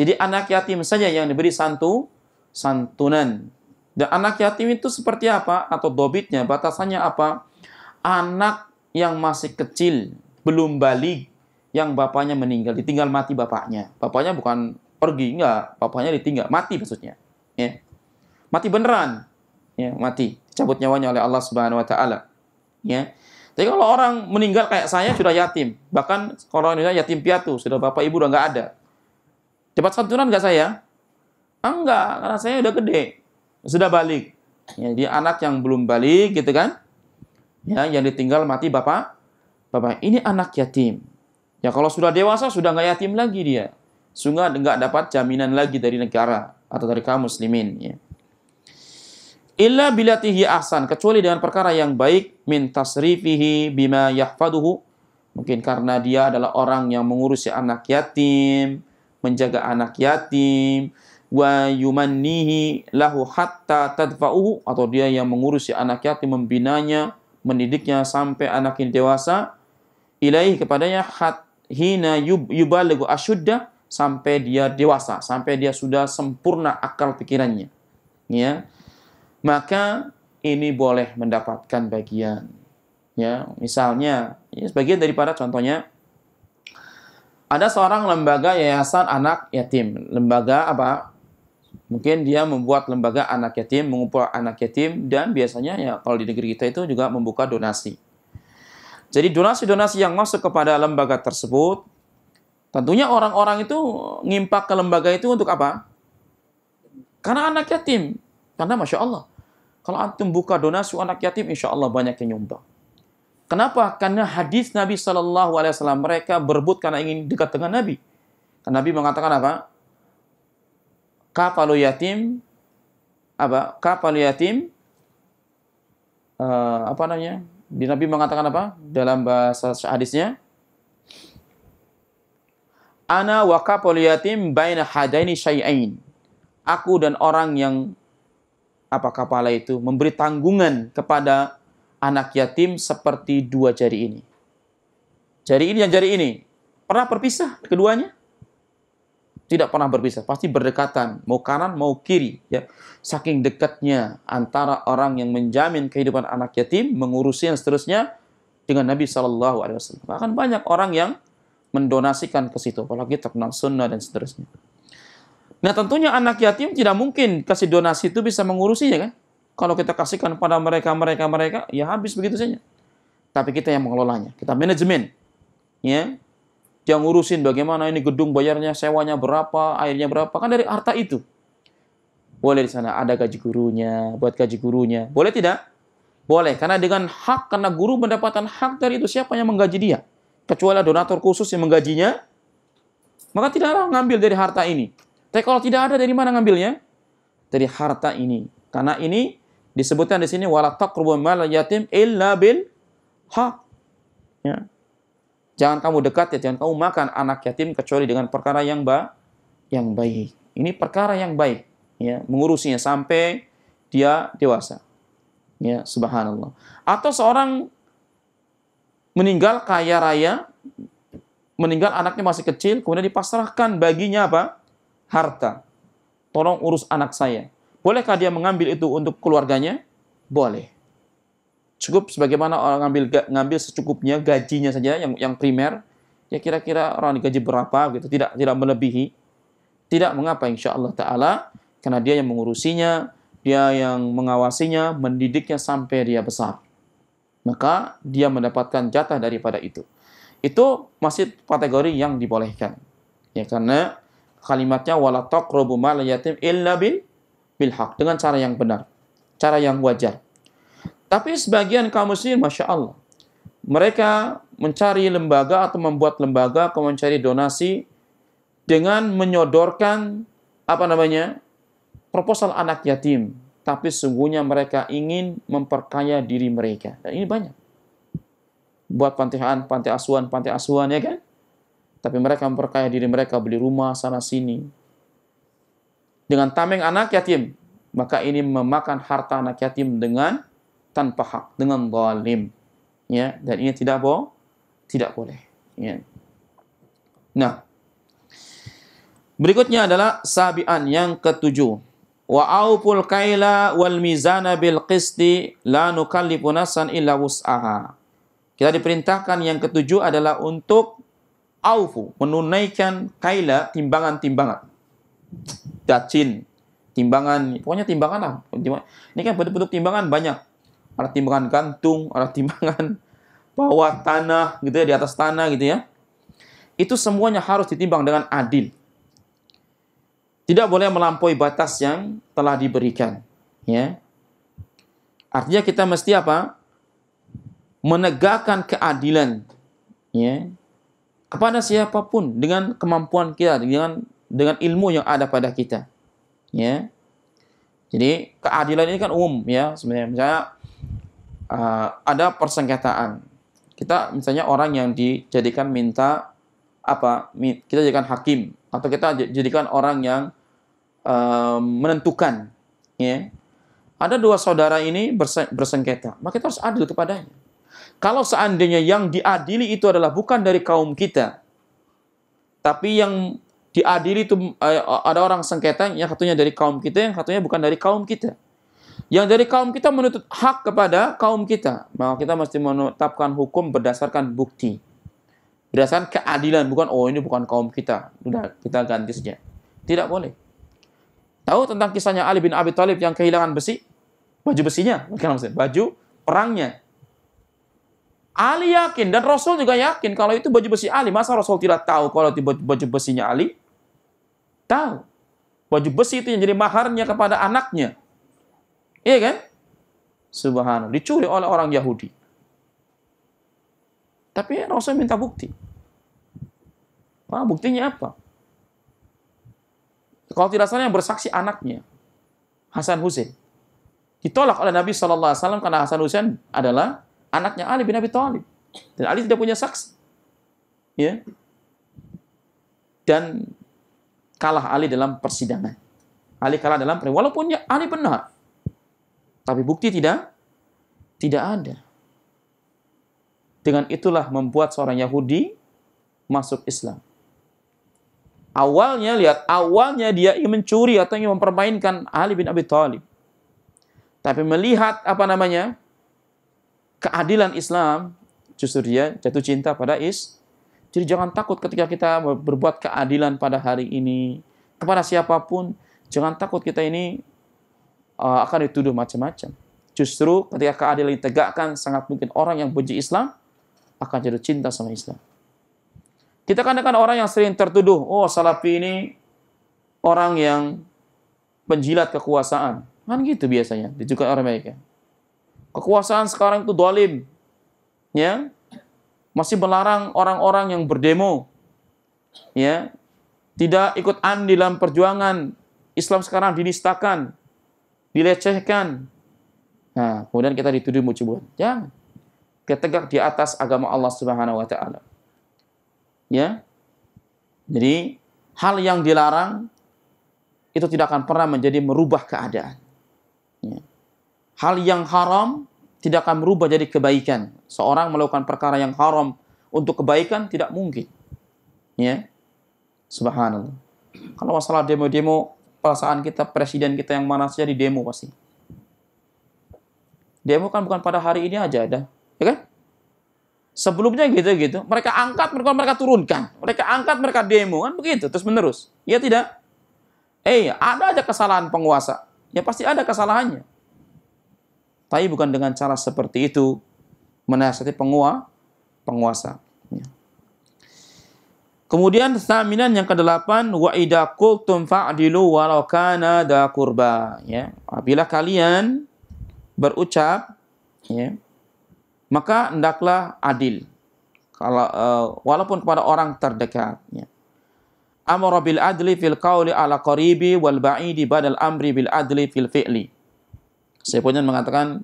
Jadi anak yatim saja yang diberi santu santunan dan anak yatim itu seperti apa? Atau dobitnya, batasannya apa? Anak yang masih kecil, belum balik, yang bapaknya meninggal, ditinggal mati bapaknya. Bapaknya bukan pergi, enggak. Bapaknya ditinggal, mati maksudnya. Ya. Mati beneran. Ya, mati. Cabut nyawanya oleh Allah Subhanahu wa taala. Ya. Tapi kalau orang meninggal kayak saya sudah yatim, bahkan kalau Indonesia yatim piatu, sudah bapak ibu udah enggak ada. cepat santunan nggak saya? Enggak, karena saya udah gede sudah balik. Ya, dia anak yang belum balik gitu kan. Ya, yang ditinggal mati bapak. Bapak, ini anak yatim. Ya kalau sudah dewasa sudah nggak yatim lagi dia. Sungguh nggak dapat jaminan lagi dari negara atau dari kaum muslimin. Ya. Illa bilatihi ahsan. Kecuali dengan perkara yang baik. Min tasrifihi bima yahfaduhu. Mungkin karena dia adalah orang yang mengurusi anak yatim. Menjaga anak yatim wa yumannihi lahu hatta tadfa'uhu atau dia yang mengurusi anak yatim membinanya mendidiknya sampai anak ini dewasa ilaih kepadanya hat hina yub, yubaligu asyudda sampai dia dewasa sampai dia sudah sempurna akal pikirannya ya maka ini boleh mendapatkan bagian ya misalnya ya, sebagian daripada contohnya ada seorang lembaga yayasan anak yatim lembaga apa mungkin dia membuat lembaga anak yatim, mengumpul anak yatim, dan biasanya ya kalau di negeri kita itu juga membuka donasi. Jadi donasi-donasi yang masuk kepada lembaga tersebut, tentunya orang-orang itu ngimpak ke lembaga itu untuk apa? Karena anak yatim. Karena Masya Allah, kalau antum buka donasi anak yatim, insya Allah banyak yang nyumbang. Kenapa? Karena hadis Nabi Shallallahu Alaihi Wasallam mereka berebut karena ingin dekat dengan Nabi. Karena Nabi mengatakan apa? Kapal yatim apa kapal yatim uh, apa namanya di Nabi mengatakan apa dalam bahasa hadisnya ana wa kapal yatim baina hadaini syai'ain aku dan orang yang apa kapala itu memberi tanggungan kepada anak yatim seperti dua jari ini jari ini dan jari ini pernah berpisah keduanya tidak pernah berpisah, pasti berdekatan, mau kanan mau kiri, ya. Saking dekatnya antara orang yang menjamin kehidupan anak yatim, mengurusi dan seterusnya dengan Nabi Shallallahu Alaihi Wasallam. Bahkan banyak orang yang mendonasikan ke situ, apalagi terkenal sunnah dan seterusnya. Nah tentunya anak yatim tidak mungkin kasih donasi itu bisa mengurusinya kan? Kalau kita kasihkan pada mereka, mereka, mereka, ya habis begitu saja. Tapi kita yang mengelolanya, kita manajemen. Ya, yang ngurusin bagaimana ini gedung bayarnya, sewanya berapa, airnya berapa, kan dari harta itu. Boleh di sana ada gaji gurunya, buat gaji gurunya. Boleh tidak? Boleh, karena dengan hak, karena guru mendapatkan hak dari itu, siapa yang menggaji dia? Kecuali donatur khusus yang menggajinya, maka tidak ada ngambil dari harta ini. Tapi kalau tidak ada, dari mana ngambilnya? Dari harta ini. Karena ini disebutkan di sini, wala taqrubu mal yatim illa bil hak. Ya. Jangan kamu dekat ya, jangan kamu makan anak yatim kecuali dengan perkara yang ba yang baik. Ini perkara yang baik ya, mengurusinya sampai dia dewasa. Ya, subhanallah. Atau seorang meninggal kaya raya, meninggal anaknya masih kecil, kemudian dipasrahkan baginya apa? Harta. Tolong urus anak saya. Bolehkah dia mengambil itu untuk keluarganya? Boleh cukup sebagaimana orang ngambil ngambil secukupnya gajinya saja yang yang primer ya kira-kira orang digaji berapa gitu tidak tidak melebihi tidak mengapa insya Allah taala karena dia yang mengurusinya dia yang mengawasinya mendidiknya sampai dia besar maka dia mendapatkan jatah daripada itu itu masih kategori yang dibolehkan ya karena kalimatnya walatok robu mal yatim illa bil bil hak dengan cara yang benar cara yang wajar tapi sebagian kaum muslimin, Masya Allah, mereka mencari lembaga atau membuat lembaga atau mencari donasi dengan menyodorkan apa namanya proposal anak yatim tapi sungguhnya mereka ingin memperkaya diri mereka dan ini banyak buat pantihan panti asuhan panti asuhan ya kan tapi mereka memperkaya diri mereka beli rumah sana sini dengan tameng anak yatim maka ini memakan harta anak yatim dengan tanpa hak dengan zalim. Ya, dan ini tidak boleh. Tidak boleh. Ya. Nah, berikutnya adalah sabian yang ketujuh. Wa auful kaila wal mizana bil qisti la nukallifu nafsan illa wus'aha. Kita diperintahkan yang ketujuh adalah untuk aufu, menunaikan kaila timbangan-timbangan. Dacin, timbangan, pokoknya timbangan lah. Ini kan bentuk-bentuk timbangan banyak ada timbangan gantung, ada timbangan [LAUGHS] bawah tanah gitu ya di atas tanah gitu ya. Itu semuanya harus ditimbang dengan adil. Tidak boleh melampaui batas yang telah diberikan, ya. Artinya kita mesti apa? Menegakkan keadilan, ya. Kepada siapapun dengan kemampuan kita, dengan dengan ilmu yang ada pada kita. Ya. Jadi keadilan ini kan umum ya sebenarnya. Misalnya uh, ada persengketaan. Kita misalnya orang yang dijadikan minta apa? Kita jadikan hakim atau kita jadikan orang yang uh, menentukan, ya. Ada dua saudara ini bersengketa, maka kita harus adil kepadanya. Kalau seandainya yang diadili itu adalah bukan dari kaum kita, tapi yang diadili itu eh, ada orang sengketa yang satunya dari kaum kita, yang satunya bukan dari kaum kita yang dari kaum kita menuntut hak kepada kaum kita. Maka kita mesti menetapkan hukum berdasarkan bukti. Berdasarkan keadilan, bukan oh ini bukan kaum kita. Sudah kita ganti saja. Tidak boleh. Tahu tentang kisahnya Ali bin Abi Thalib yang kehilangan besi? Baju besinya, bukan maksudnya, baju perangnya. Ali yakin dan Rasul juga yakin kalau itu baju besi Ali. Masa Rasul tidak tahu kalau itu baju besinya Ali? Tahu. Baju besi itu yang jadi maharnya kepada anaknya. Iya kan? Subhanallah, dicuri oleh orang Yahudi. Tapi Rasul minta bukti. Wah, buktinya apa? Kalau tidak salah yang bersaksi anaknya, Hasan Husain. Ditolak oleh Nabi Shallallahu Alaihi Wasallam karena Hasan Husain adalah anaknya Ali bin Abi Thalib. Dan Ali tidak punya saksi. Ya. Dan kalah Ali dalam persidangan. Ali kalah dalam persidangan. Walaupun ya, Ali benar. Tapi bukti tidak tidak ada. Dengan itulah membuat seorang Yahudi masuk Islam. Awalnya lihat, awalnya dia ingin mencuri atau ingin mempermainkan Ali bin Abi Thalib. Tapi melihat apa namanya? keadilan Islam, justru dia jatuh cinta pada Is. Jadi jangan takut ketika kita berbuat keadilan pada hari ini kepada siapapun, jangan takut kita ini Eh, akan dituduh macam-macam. Justru ketika keadilan ditegakkan, sangat mungkin orang yang benci Islam akan jadi cinta sama Islam. Kita kan akan orang yang sering tertuduh, oh Salafi ini orang yang penjilat kekuasaan. Kan gitu biasanya, juga orang Amerika. Kekuasaan sekarang itu dolim. Ya, masih melarang orang-orang yang berdemo. Ya, tidak ikut andil dalam perjuangan. Islam sekarang dinistakan dilecehkan. Nah, kemudian kita dituduh mujibun. Jangan. Kita tegak di atas agama Allah Subhanahu wa taala. Ya. Jadi, hal yang dilarang itu tidak akan pernah menjadi merubah keadaan. Ya. Hal yang haram tidak akan merubah jadi kebaikan. Seorang melakukan perkara yang haram untuk kebaikan tidak mungkin. Ya. Subhanallah. Kalau masalah demo-demo perasaan kita, presiden kita yang mana saja di demo pasti. Demo kan bukan pada hari ini aja ada, ya kan? Sebelumnya gitu-gitu, mereka angkat, mereka mereka turunkan, mereka angkat, mereka demo kan begitu terus menerus. Ya tidak? Eh, ya, ada aja kesalahan penguasa. Ya pasti ada kesalahannya. Tapi bukan dengan cara seperti itu menasihati penguasa, penguasa. Kemudian saminan yang kedelapan wa idza qultum fa'dilu walau kana da kurba ya. Apabila kalian berucap ya, maka hendaklah adil. Kalau uh, walaupun kepada orang terdekat ya. Amara bil adli fil qawli ala qaribi wal ba'idi badal amri bil adli fil fi'li. Saya punya mengatakan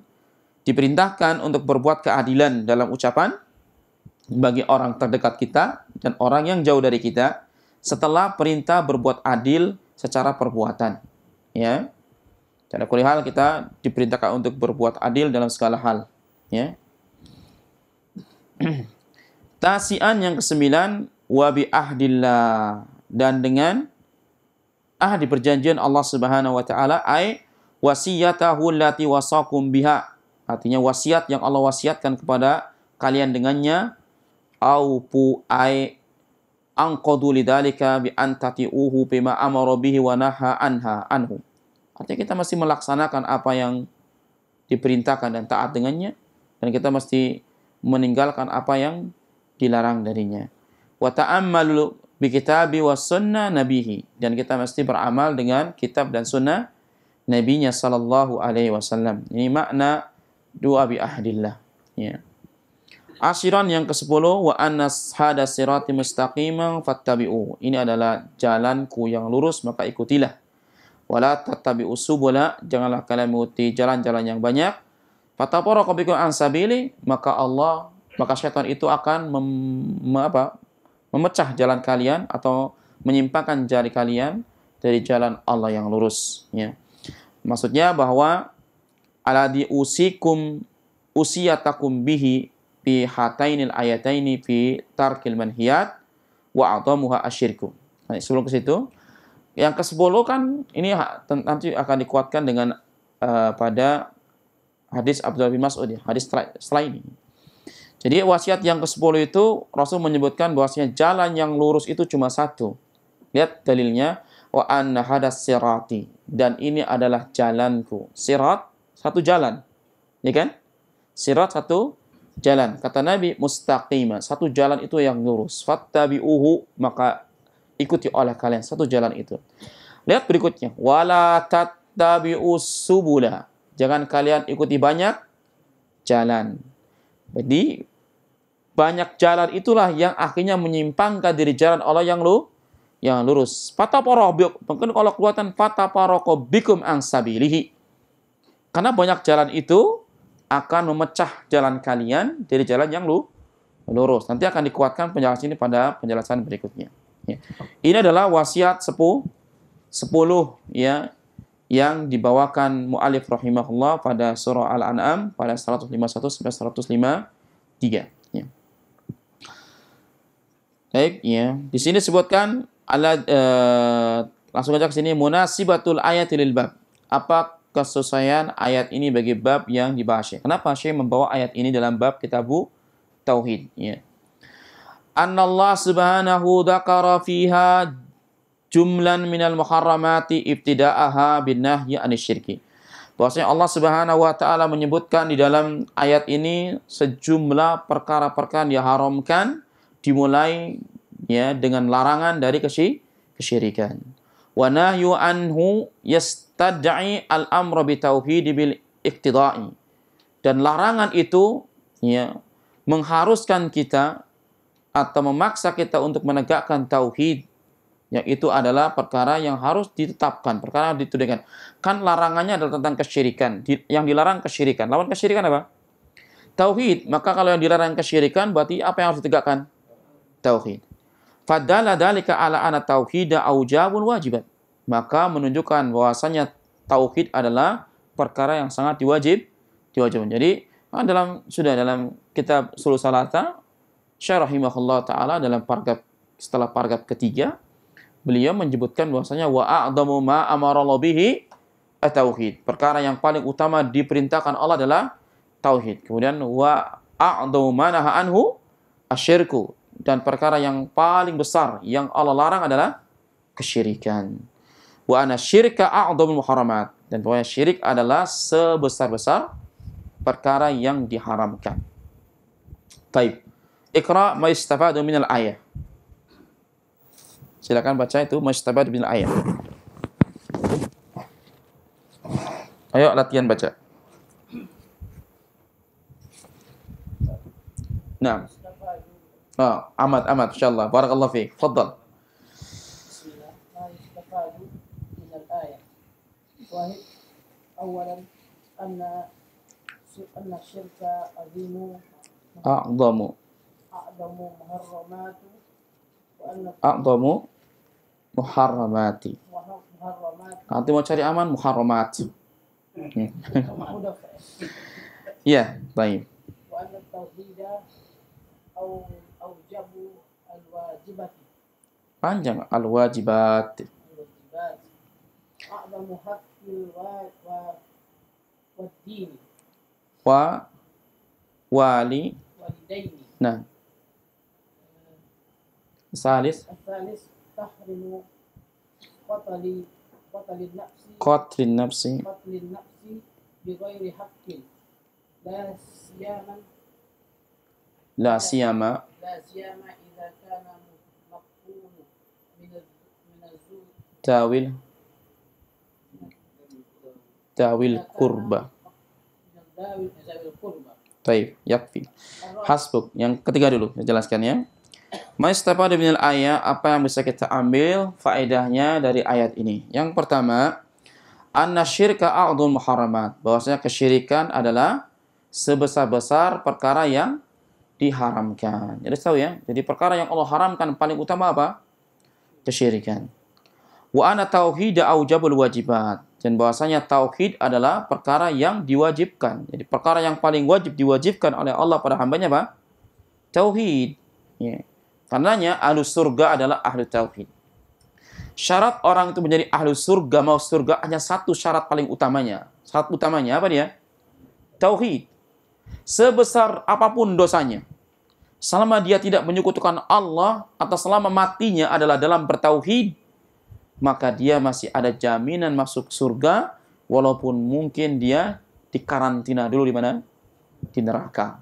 diperintahkan untuk berbuat keadilan dalam ucapan bagi orang terdekat kita dan orang yang jauh dari kita setelah perintah berbuat adil secara perbuatan. Ya. Cara hal kita diperintahkan untuk berbuat adil dalam segala hal. Ya. [CLEARS THROAT] Tasian yang kesembilan wabi ahdillah dan dengan di perjanjian Allah Subhanahu wa taala ai wasiyatahu lati wasakum biha artinya wasiat yang Allah wasiatkan kepada kalian dengannya au pu'ai angqadu lidalika bi antati'uhu bima amara bihi wa anha anhu. Artinya kita mesti melaksanakan apa yang diperintahkan dan taat dengannya dan kita mesti meninggalkan apa yang dilarang darinya. Wa ta'ammalu bi kitabi wa sunnah nabihi dan kita mesti beramal dengan kitab dan sunnah nabinya sallallahu alaihi wasallam. Ini makna doa bi ahdillah. Ya. Asyiran yang ke-10 wa annas hada sirati mustaqiman fattabi'u. Ini adalah jalanku yang lurus maka ikutilah. Wala tattabi'u subula, janganlah kalian mengikuti jalan-jalan yang banyak. Fataporaka bikum an sabili, maka Allah maka syaitan itu akan mem, apa, memecah jalan kalian atau menyimpangkan jari kalian dari jalan Allah yang lurus ya. Maksudnya bahwa aladi usikum usiyatakum bihi fi hatainil ayataini fi tarkil manhiyat wa adamuha asyirku. Nah, sebelum ke situ, yang ke-10 kan ini nanti akan dikuatkan dengan uh, pada hadis abdul bin Mas'ud ya, hadis setelah ini. Jadi wasiat yang ke-10 itu Rasul menyebutkan bahwasanya jalan yang lurus itu cuma satu. Lihat dalilnya wa anna hadas sirati dan ini adalah jalanku. Sirat satu jalan. Ya kan? Sirat satu jalan. Kata Nabi, mustaqimah. Satu jalan itu yang lurus. Fattabi'uhu, maka ikuti oleh kalian. Satu jalan itu. Lihat berikutnya. Wala tattabi'u subula. Jangan kalian ikuti banyak jalan. Jadi, banyak jalan itulah yang akhirnya menyimpangkan diri jalan Allah yang lu yang lurus. Fata Mungkin kalau kekuatan fata parokobikum angsabilihi. Karena banyak jalan itu akan memecah jalan kalian dari jalan yang lu lurus. Nanti akan dikuatkan penjelasan ini pada penjelasan berikutnya. Ya. Ini adalah wasiat sepuh sepuluh ya yang dibawakan mu'alif rahimahullah pada surah Al-An'am pada 151 sampai 153. Ya. Baik, ya. Di sini disebutkan ala eh, langsung aja ke sini munasibatul ayat bab. Apa kesesuaian ayat ini bagi bab yang dibahasnya. Kenapa Syekh membawa ayat ini dalam bab kitabu tauhid ya. An Allah Subhanahu dzakara fiha jumlan minal muharramati ibtida'aha bin nahyi anis syirki. Bahwasanya Allah Subhanahu wa taala menyebutkan di dalam ayat ini sejumlah perkara-perkara yang haramkan dimulai ya dengan larangan dari kesy kesyirikan. Wa nahyu anhu yast tad'i al-amru bi tauhid bil iktidai. Dan larangan itu ya mengharuskan kita atau memaksa kita untuk menegakkan tauhid yang itu adalah perkara yang harus ditetapkan, perkara ditudingkan. Kan larangannya adalah tentang kesyirikan, yang dilarang kesyirikan. Lawan kesyirikan apa? Tauhid. Maka kalau yang dilarang kesyirikan berarti apa yang harus ditegakkan? Tauhid. Fadala dalika ala ana tauhida aujabun wajibat maka menunjukkan bahwasanya tauhid adalah perkara yang sangat diwajib diwajib. Jadi ah, dalam sudah dalam kitab Sulu Salata Syarahimahullah taala dalam paragraf setelah paragraf ketiga beliau menyebutkan bahwasanya wa a'dhamu ma amara tauhid. Perkara yang paling utama diperintahkan Allah adalah tauhid. Kemudian wa a'dhamu ma anhu asyirku dan perkara yang paling besar yang Allah larang adalah kesyirikan wa ana syirka a'dhamul muharramat dan bahwa syirik adalah sebesar-besar perkara yang diharamkan. Taib. Iqra ma istafadu al ayah. Silakan baca itu ma istafadu al ayah. Ayo latihan baca. Nah. Ah, amat amat insyaallah. Barakallahu fiik. Faddal. الشواهد أولا أن أن الشرك عظيم أعظم أعظم محرمات وأن أعظم محرمات محرمات nanti mau cari aman muharramat ya baik وأن التوحيد أو أوجب الواجبات panjang al wajibat wa wali nah salis salis tahrimu qatali qatlin nafsi qatlin nafsi qatlin nafsi bighairi haqqin la siyama la siyama la siyama idza kana maqbul min zul, tawil dawil kurba. Taib, yakfi. Hasbuk. Yang ketiga dulu, saya jelaskan ya. Maistafa min ayat apa yang bisa kita ambil faedahnya dari ayat ini? Yang pertama, anna syirka a'dhum muharamat. Bahwasanya kesyirikan adalah sebesar-besar perkara yang diharamkan. Jadi tahu ya, jadi perkara yang Allah haramkan paling utama apa? Kesyirikan. Wa anna tauhid aujabul wajibat dan bahwasanya tauhid adalah perkara yang diwajibkan. Jadi perkara yang paling wajib diwajibkan oleh Allah pada hambanya apa? Tauhid. Ya. Karenanya ahlu surga adalah ahlu tauhid. Syarat orang itu menjadi ahlu surga mau surga hanya satu syarat paling utamanya. Syarat utamanya apa dia? Tauhid. Sebesar apapun dosanya, selama dia tidak menyekutukan Allah atau selama matinya adalah dalam bertauhid, maka dia masih ada jaminan masuk surga walaupun mungkin dia dikarantina dulu di mana? Di neraka.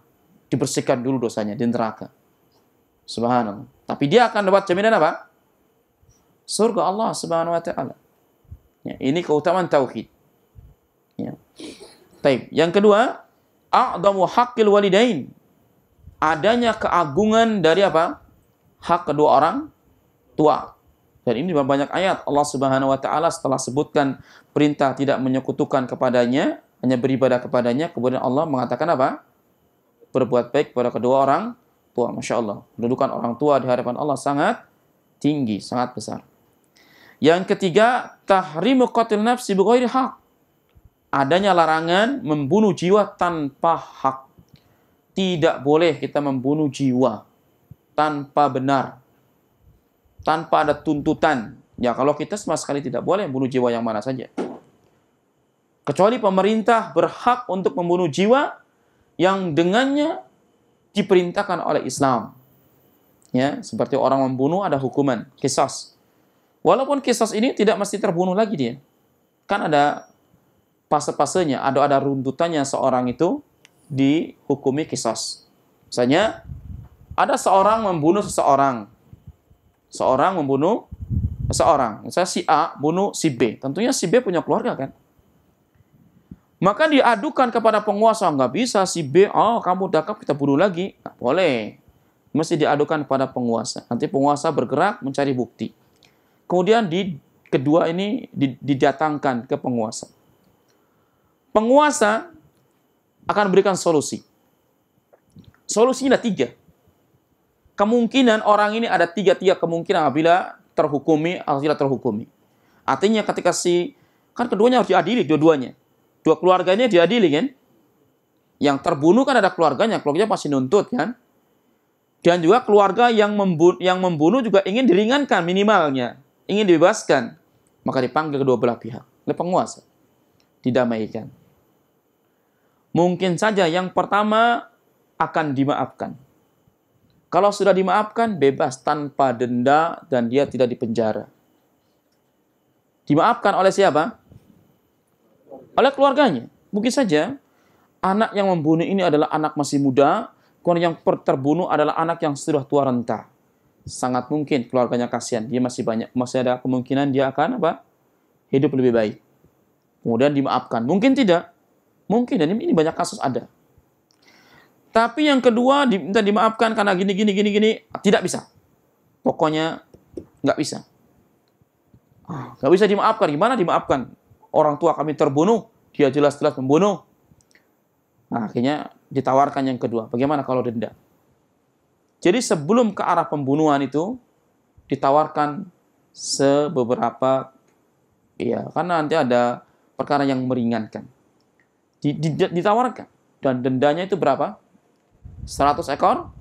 Dibersihkan dulu dosanya di neraka. Subhanallah. Tapi dia akan dapat jaminan apa? Surga Allah Subhanahu wa taala. Ya, ini keutamaan tauhid. Ya. Taib. Yang kedua, a'dhamu haqqil walidain. Adanya keagungan dari apa? Hak kedua orang tua. Dan ini banyak ayat Allah Subhanahu wa taala setelah sebutkan perintah tidak menyekutukan kepadanya, hanya beribadah kepadanya, kemudian Allah mengatakan apa? Berbuat baik kepada kedua orang tua. Masya Allah. Kedudukan orang tua di hadapan Allah sangat tinggi, sangat besar. Yang ketiga, tahrimu qatil nafsi bighairi hak. Adanya larangan membunuh jiwa tanpa hak. Tidak boleh kita membunuh jiwa tanpa benar tanpa ada tuntutan. Ya kalau kita sama sekali tidak boleh bunuh jiwa yang mana saja. Kecuali pemerintah berhak untuk membunuh jiwa yang dengannya diperintahkan oleh Islam. Ya, seperti orang membunuh ada hukuman, kisos. Walaupun kisos ini tidak mesti terbunuh lagi dia. Kan ada fase-fasenya, ada ada runtutannya seorang itu dihukumi kisos. Misalnya ada seorang membunuh seseorang, seorang membunuh seorang. Misalnya si A bunuh si B. Tentunya si B punya keluarga kan? Maka diadukan kepada penguasa, nggak bisa si B, oh kamu dakap kita bunuh lagi. Nggak boleh. Mesti diadukan kepada penguasa. Nanti penguasa bergerak mencari bukti. Kemudian di kedua ini didatangkan ke penguasa. Penguasa akan berikan solusi. Solusinya tiga kemungkinan orang ini ada tiga-tiga kemungkinan apabila terhukumi atau terhukumi. Artinya ketika si, kan keduanya harus diadili dua-duanya. Dua keluarganya diadili kan. Yang terbunuh kan ada keluarganya, keluarganya pasti nuntut kan. Dan juga keluarga yang membunuh, yang membunuh juga ingin diringankan minimalnya. Ingin dibebaskan. Maka dipanggil kedua belah pihak. Oleh penguasa. Didamaikan. Mungkin saja yang pertama akan dimaafkan kalau sudah dimaafkan, bebas tanpa denda dan dia tidak dipenjara. Dimaafkan oleh siapa? Oleh keluarganya. Mungkin saja anak yang membunuh ini adalah anak masih muda, kemudian yang terbunuh adalah anak yang sudah tua renta. Sangat mungkin keluarganya kasihan, dia masih banyak masih ada kemungkinan dia akan apa? hidup lebih baik. Kemudian dimaafkan. Mungkin tidak. Mungkin dan ini banyak kasus ada. Tapi yang kedua diminta dimaafkan karena gini gini gini gini tidak bisa. Pokoknya nggak bisa. Ah, nggak bisa dimaafkan. Gimana dimaafkan? Orang tua kami terbunuh. Dia jelas-jelas membunuh. Nah, akhirnya ditawarkan yang kedua. Bagaimana kalau denda? Jadi sebelum ke arah pembunuhan itu ditawarkan sebeberapa ya karena nanti ada perkara yang meringankan. Ditawarkan dan dendanya itu berapa? 100 ekor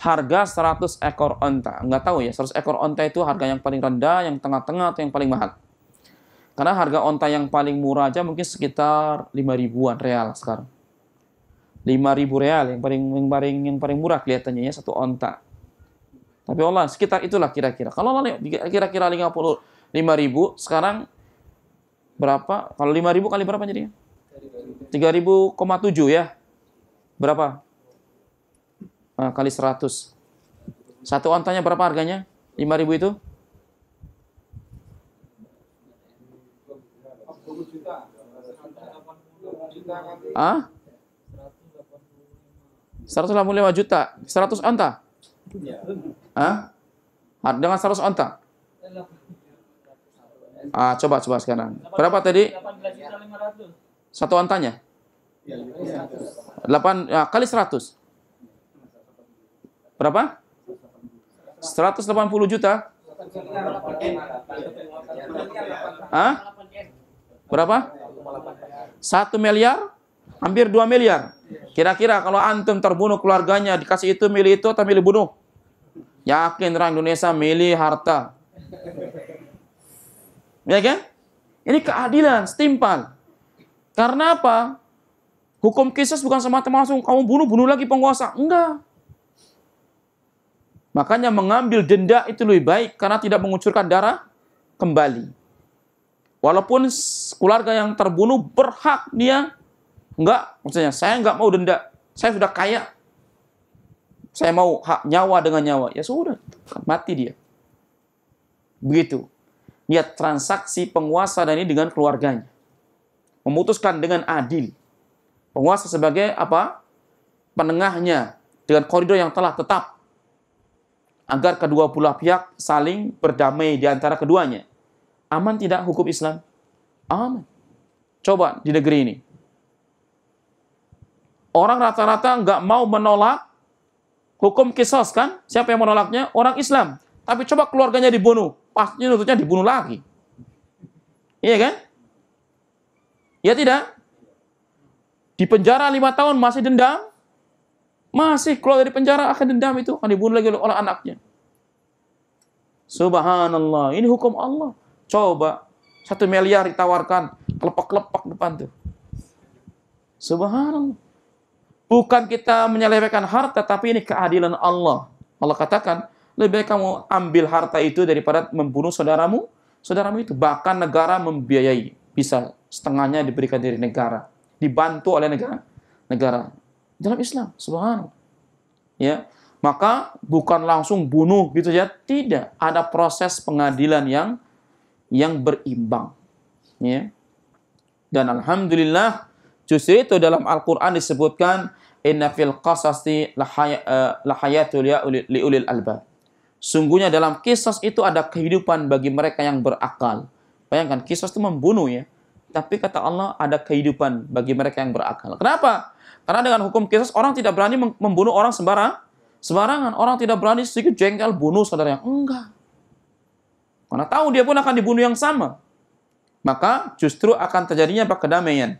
harga 100 ekor onta. Nggak tahu ya, 100 ekor onta itu harga yang paling rendah, yang tengah-tengah, atau yang paling mahal. Karena harga onta yang paling murah aja mungkin sekitar 5 ribuan real sekarang. 5 ribu real yang paling yang paling yang paling murah kelihatannya ya satu onta. Tapi olah sekitar itulah kira-kira. Kalau Allah kira-kira 55 ribu sekarang berapa? Kalau 5 ribu kali berapa jadinya? 3.000,7 ya. Berapa? uh, kali 100. Satu ontanya berapa harganya? 5000 itu? 10 juta. Ah? 185 juta. 100 onta? Ya. Ah? Dengan 100 onta? Ah, coba coba sekarang. Berapa tadi? 18.500. Satu ontanya? 8 iya, iya. ya, kali 100 berapa? 180 juta. Hah? Berapa? 1 miliar? Hampir 2 miliar. Kira-kira kalau antum terbunuh keluarganya dikasih itu milih itu atau milih bunuh? Yakin orang Indonesia milih harta. Ya kan? Ini keadilan, setimpal. Karena apa? Hukum kisah bukan semata mata langsung kamu bunuh, bunuh lagi penguasa. Enggak. Makanya mengambil denda itu lebih baik karena tidak mengucurkan darah kembali. Walaupun keluarga yang terbunuh berhak dia enggak, maksudnya saya enggak mau denda. Saya sudah kaya. Saya mau hak nyawa dengan nyawa. Ya sudah, mati dia. Begitu. niat transaksi penguasa dan ini dengan keluarganya. Memutuskan dengan adil. Penguasa sebagai apa? Penengahnya dengan koridor yang telah tetap agar kedua pula pihak saling berdamai di antara keduanya. Aman tidak hukum Islam? Aman. Coba di negeri ini. Orang rata-rata nggak mau menolak hukum kisos kan? Siapa yang menolaknya? Orang Islam. Tapi coba keluarganya dibunuh, Pastinya tentunya dibunuh lagi. Iya kan? Ya tidak? Di penjara lima tahun masih dendam, masih keluar dari penjara akan dendam itu akan dibunuh lagi oleh anaknya. Subhanallah, ini hukum Allah. Coba satu miliar ditawarkan kelepak-kelepak depan tuh. Subhanallah. Bukan kita menyelewengkan harta, tapi ini keadilan Allah. Allah katakan, lebih baik kamu ambil harta itu daripada membunuh saudaramu. Saudaramu itu bahkan negara membiayai. Bisa setengahnya diberikan dari negara. Dibantu oleh negara. Negara dalam Islam. Subhanallah. Ya. Maka bukan langsung bunuh gitu ya. Tidak, ada proses pengadilan yang yang berimbang. Ya. Dan alhamdulillah justru itu dalam Al-Qur'an disebutkan inna fil qasasi eh, lahayatul ya liulil albab. Sungguhnya dalam kisah itu ada kehidupan bagi mereka yang berakal. Bayangkan kisah itu membunuh ya. Tapi kata Allah ada kehidupan bagi mereka yang berakal. Kenapa? Karena dengan hukum kisah orang tidak berani membunuh orang sembarang sembarangan. Orang tidak berani sedikit jengkel bunuh saudara yang Enggak. Karena tahu dia pun akan dibunuh yang sama. Maka justru akan terjadinya apa kedamaian.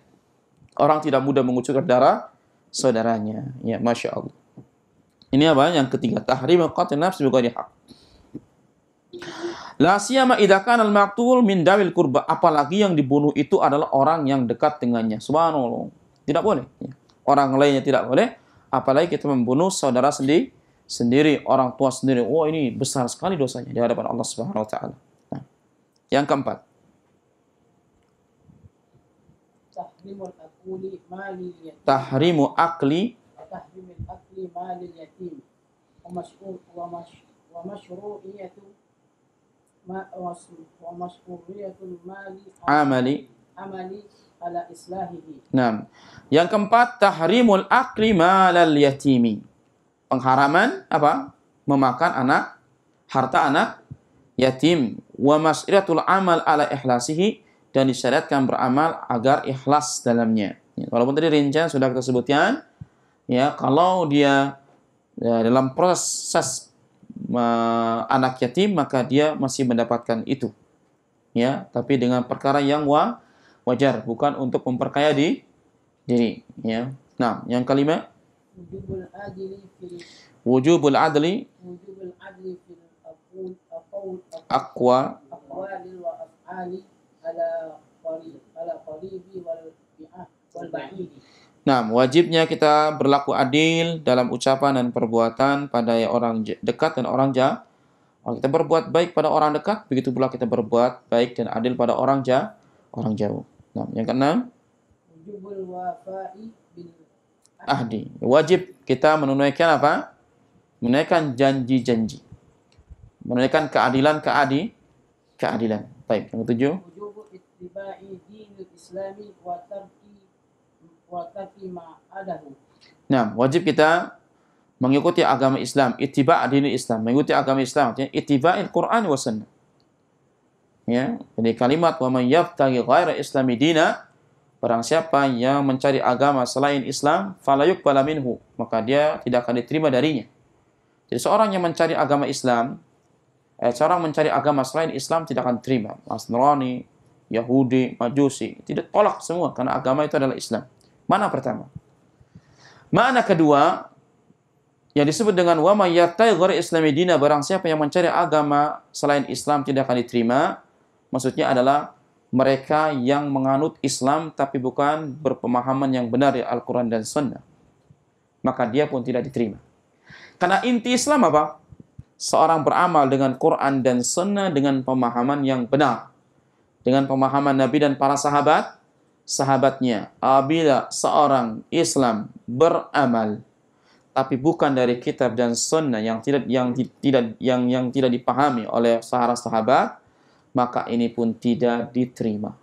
Orang tidak mudah mengucurkan darah saudaranya. Ya, masya Allah. Ini apa? Yang ketiga, tahrim qatil nafs bighairi hak. La siyama idakan al maktul min dawil kurba, apalagi yang dibunuh itu adalah orang yang dekat dengannya. Subhanallah. Tidak boleh. Ya orang lainnya tidak boleh, apalagi kita membunuh saudara sendiri, sendiri orang tua sendiri. Wah, oh, ini besar sekali dosanya di hadapan Allah Subhanahu wa taala. Nah, yang keempat. Tahrimu akli akli mal yatim amali ala islahihi. Nah, yang keempat tahrimul akli malal yatimi. Pengharaman apa? Memakan anak harta anak yatim wa mas'iratul amal ala ikhlasihi dan disyariatkan beramal agar ikhlas dalamnya. Ya, walaupun tadi rincian sudah kita sebutkan, ya kalau dia ya, dalam proses uh, anak yatim maka dia masih mendapatkan itu, ya tapi dengan perkara yang wa wajar, bukan untuk memperkaya di diri. Ya. Nah, yang kelima. Wujubul adli aqwa Nah, wajibnya kita berlaku adil dalam ucapan dan perbuatan pada orang dekat dan orang jauh. Kita berbuat baik pada orang dekat, begitu pula kita berbuat baik dan adil pada orang jauh. Orang jauh. Nah, yang keenam. Ahdi. Wajib kita menunaikan apa? Menunaikan janji-janji. Menunaikan keadilan keadi keadilan. Baik, yang ketujuh. Nah, wajib kita mengikuti agama Islam, itiba dini Islam, mengikuti agama Islam, artinya ittiba'il Quran wa sunnah ya jadi kalimat wa may ghaira islami dina barang siapa yang mencari agama selain Islam falayuk balaminhu maka dia tidak akan diterima darinya jadi seorang yang mencari agama Islam eh, seorang mencari agama selain Islam tidak akan terima Nasrani Yahudi Majusi tidak tolak semua karena agama itu adalah Islam mana pertama mana kedua yang disebut dengan wa may yaftaghi islami dina barang siapa yang mencari agama selain Islam tidak akan diterima maksudnya adalah mereka yang menganut Islam tapi bukan berpemahaman yang benar ya Al-Quran dan Sunnah. Maka dia pun tidak diterima. Karena inti Islam apa? Seorang beramal dengan Quran dan Sunnah dengan pemahaman yang benar. Dengan pemahaman Nabi dan para sahabat, sahabatnya. Apabila seorang Islam beramal tapi bukan dari kitab dan sunnah yang tidak yang tidak yang yang tidak dipahami oleh sahara sahabat, maka ini pun tidak diterima.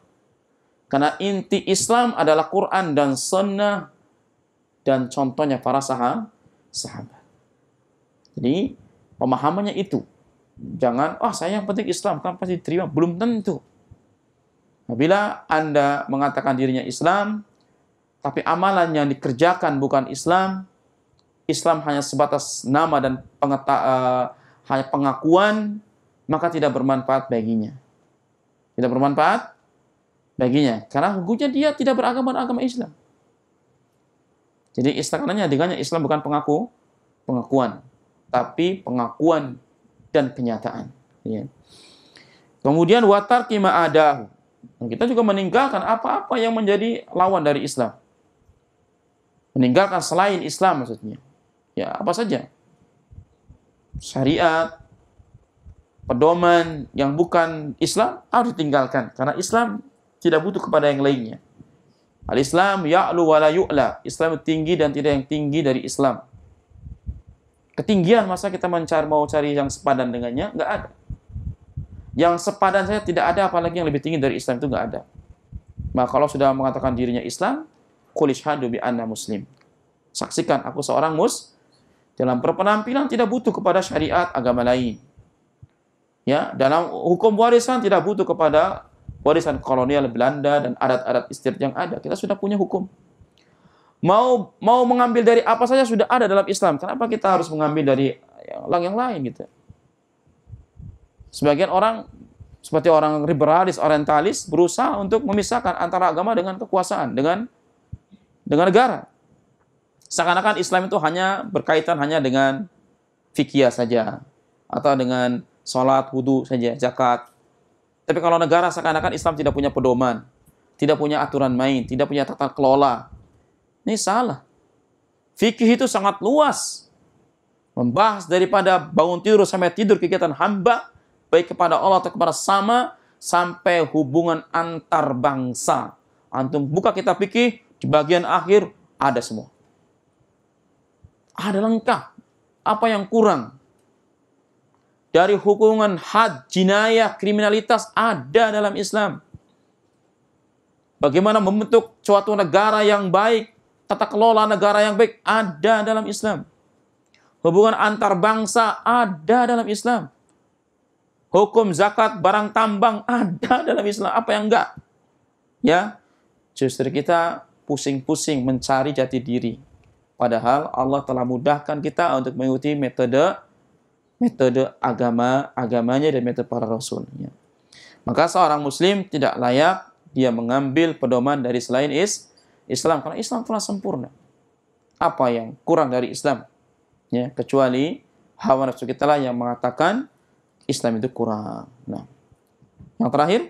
Karena inti Islam adalah Quran dan Sunnah dan contohnya para sahabat. Jadi pemahamannya itu. Jangan, oh saya yang penting Islam, kan pasti diterima. Belum tentu. bila Anda mengatakan dirinya Islam, tapi amalan yang dikerjakan bukan Islam, Islam hanya sebatas nama dan eh, hanya pengakuan, maka tidak bermanfaat baginya. Tidak bermanfaat baginya. Karena hukumnya dia tidak beragama agama Islam. Jadi istilahnya dengannya Islam bukan pengaku, pengakuan, tapi pengakuan dan kenyataan. Ya. Kemudian watar kima ada Kita juga meninggalkan apa-apa yang menjadi lawan dari Islam. Meninggalkan selain Islam maksudnya. Ya apa saja. Syariat, pedoman yang bukan Islam harus ditinggalkan karena Islam tidak butuh kepada yang lainnya. Al-Islam ya'lu wa la yu'la. Islam tinggi dan tidak yang tinggi dari Islam. Ketinggian masa kita mencari mau cari yang sepadan dengannya nggak ada. Yang sepadan saya tidak ada apalagi yang lebih tinggi dari Islam itu nggak ada. Maka kalau sudah mengatakan dirinya Islam, hadu bi anna muslim. Saksikan aku seorang mus dalam perpenampilan tidak butuh kepada syariat agama lain. Ya, dalam hukum warisan tidak butuh kepada warisan kolonial Belanda dan adat-adat istirahat yang ada. Kita sudah punya hukum. Mau mau mengambil dari apa saja sudah ada dalam Islam. Kenapa kita harus mengambil dari yang, yang lain gitu? Sebagian orang seperti orang liberalis, orientalis berusaha untuk memisahkan antara agama dengan kekuasaan, dengan dengan negara. Seakan-akan Islam itu hanya berkaitan hanya dengan fikih saja atau dengan Sholat, wudhu saja, zakat. Tapi kalau negara seakan-akan Islam tidak punya pedoman, tidak punya aturan main, tidak punya tata kelola. Ini salah. Fikih itu sangat luas. Membahas daripada bangun tidur sampai tidur kegiatan hamba, baik kepada Allah atau kepada sama, sampai hubungan antar bangsa. Antum buka kitab fikih, di bagian akhir ada semua. Ada lengkap. Apa yang kurang? dari hukuman had, jinayah, kriminalitas ada dalam Islam. Bagaimana membentuk suatu negara yang baik, tata kelola negara yang baik ada dalam Islam. Hubungan antar bangsa ada dalam Islam. Hukum zakat barang tambang ada dalam Islam. Apa yang enggak? Ya, justru kita pusing-pusing mencari jati diri. Padahal Allah telah mudahkan kita untuk mengikuti metode metode agama agamanya dan metode para rasulnya. Maka seorang muslim tidak layak dia mengambil pedoman dari selain is Islam karena Islam telah sempurna. Apa yang kurang dari Islam? Ya, kecuali hawa nafsu kita lah yang mengatakan Islam itu kurang. Nah, yang terakhir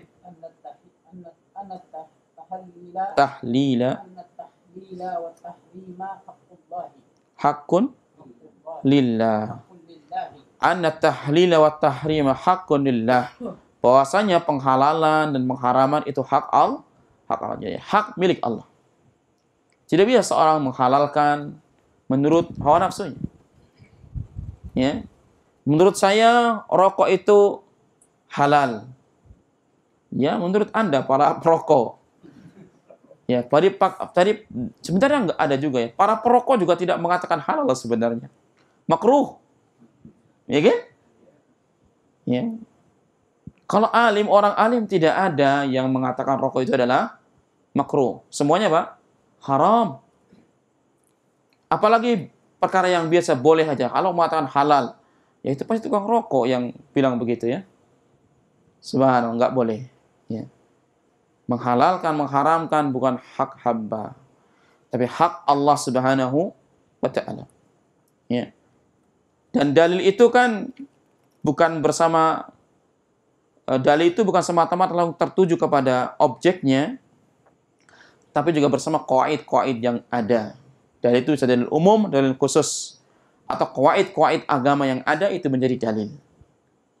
tahlila hakun lillah anna tahlila wa tahrima haqqun lillah. Bahwasanya penghalalan dan pengharaman itu hak Allah, hak Allah. Jadi hak milik Allah. Tidak bisa seorang menghalalkan menurut hawa nafsunya. Ya. Menurut saya rokok itu halal. Ya, menurut Anda para perokok. Ya, tadi tadi sebenarnya nggak ada juga ya. Para perokok juga tidak mengatakan halal sebenarnya. Makruh Ya kan? Ya. Kalau alim, orang alim tidak ada yang mengatakan rokok itu adalah makruh. Semuanya Pak, haram. Apalagi perkara yang biasa boleh saja. Kalau mengatakan halal, ya itu pasti tukang rokok yang bilang begitu ya. Subhanallah, nggak boleh. Ya. Menghalalkan, mengharamkan bukan hak hamba. Tapi hak Allah subhanahu wa ta'ala. Ya. Dan dalil itu kan bukan bersama eh, dalil itu bukan semata-mata langsung tertuju kepada objeknya, tapi juga bersama kuaid kuaid yang ada. Dalil itu bisa dalil umum, dalil khusus, atau kuaid kuaid agama yang ada itu menjadi dalil.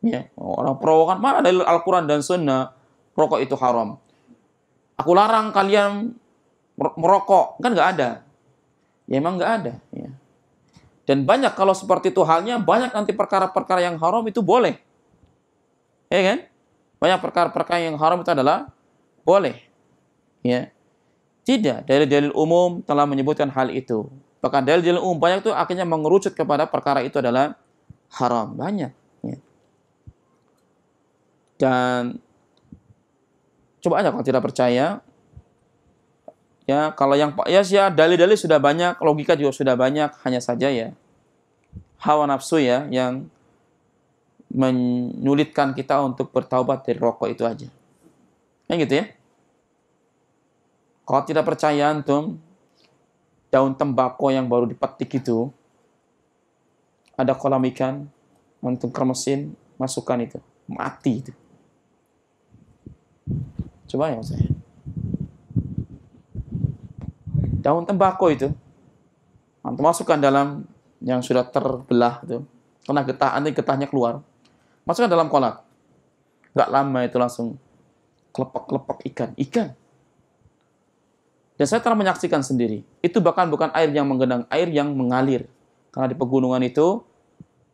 Ya, orang pro mana dalil Al-Quran dan Sunnah rokok itu haram. Aku larang kalian merokok, kan nggak ada. Ya emang nggak ada. Ya. Dan banyak kalau seperti itu halnya, banyak nanti perkara-perkara yang haram itu boleh. Ya kan? Banyak perkara-perkara yang haram itu adalah boleh. Ya. Tidak, dari dalil umum telah menyebutkan hal itu. Bahkan dalil-dalil umum banyak itu akhirnya mengerucut kepada perkara itu adalah haram. Banyak. Ya. Dan coba aja kalau tidak percaya, Ya, kalau yang ya ya dalil-dalil sudah banyak, logika juga sudah banyak, hanya saja ya hawa nafsu ya yang menyulitkan kita untuk bertaubat dari rokok itu aja. Ya gitu ya. Kalau tidak percaya antum, daun tembakau yang baru dipetik itu, ada kolam ikan, antum kermesin, masukkan itu. Mati itu. Coba ya saya. daun tembakau itu. Nah, masukkan dalam yang sudah terbelah itu. Kena getah, nanti getahnya keluar. Masukkan dalam kolak. nggak lama itu langsung klepek klepek ikan. Ikan. Dan saya telah menyaksikan sendiri. Itu bahkan bukan air yang menggenang, air yang mengalir. Karena di pegunungan itu,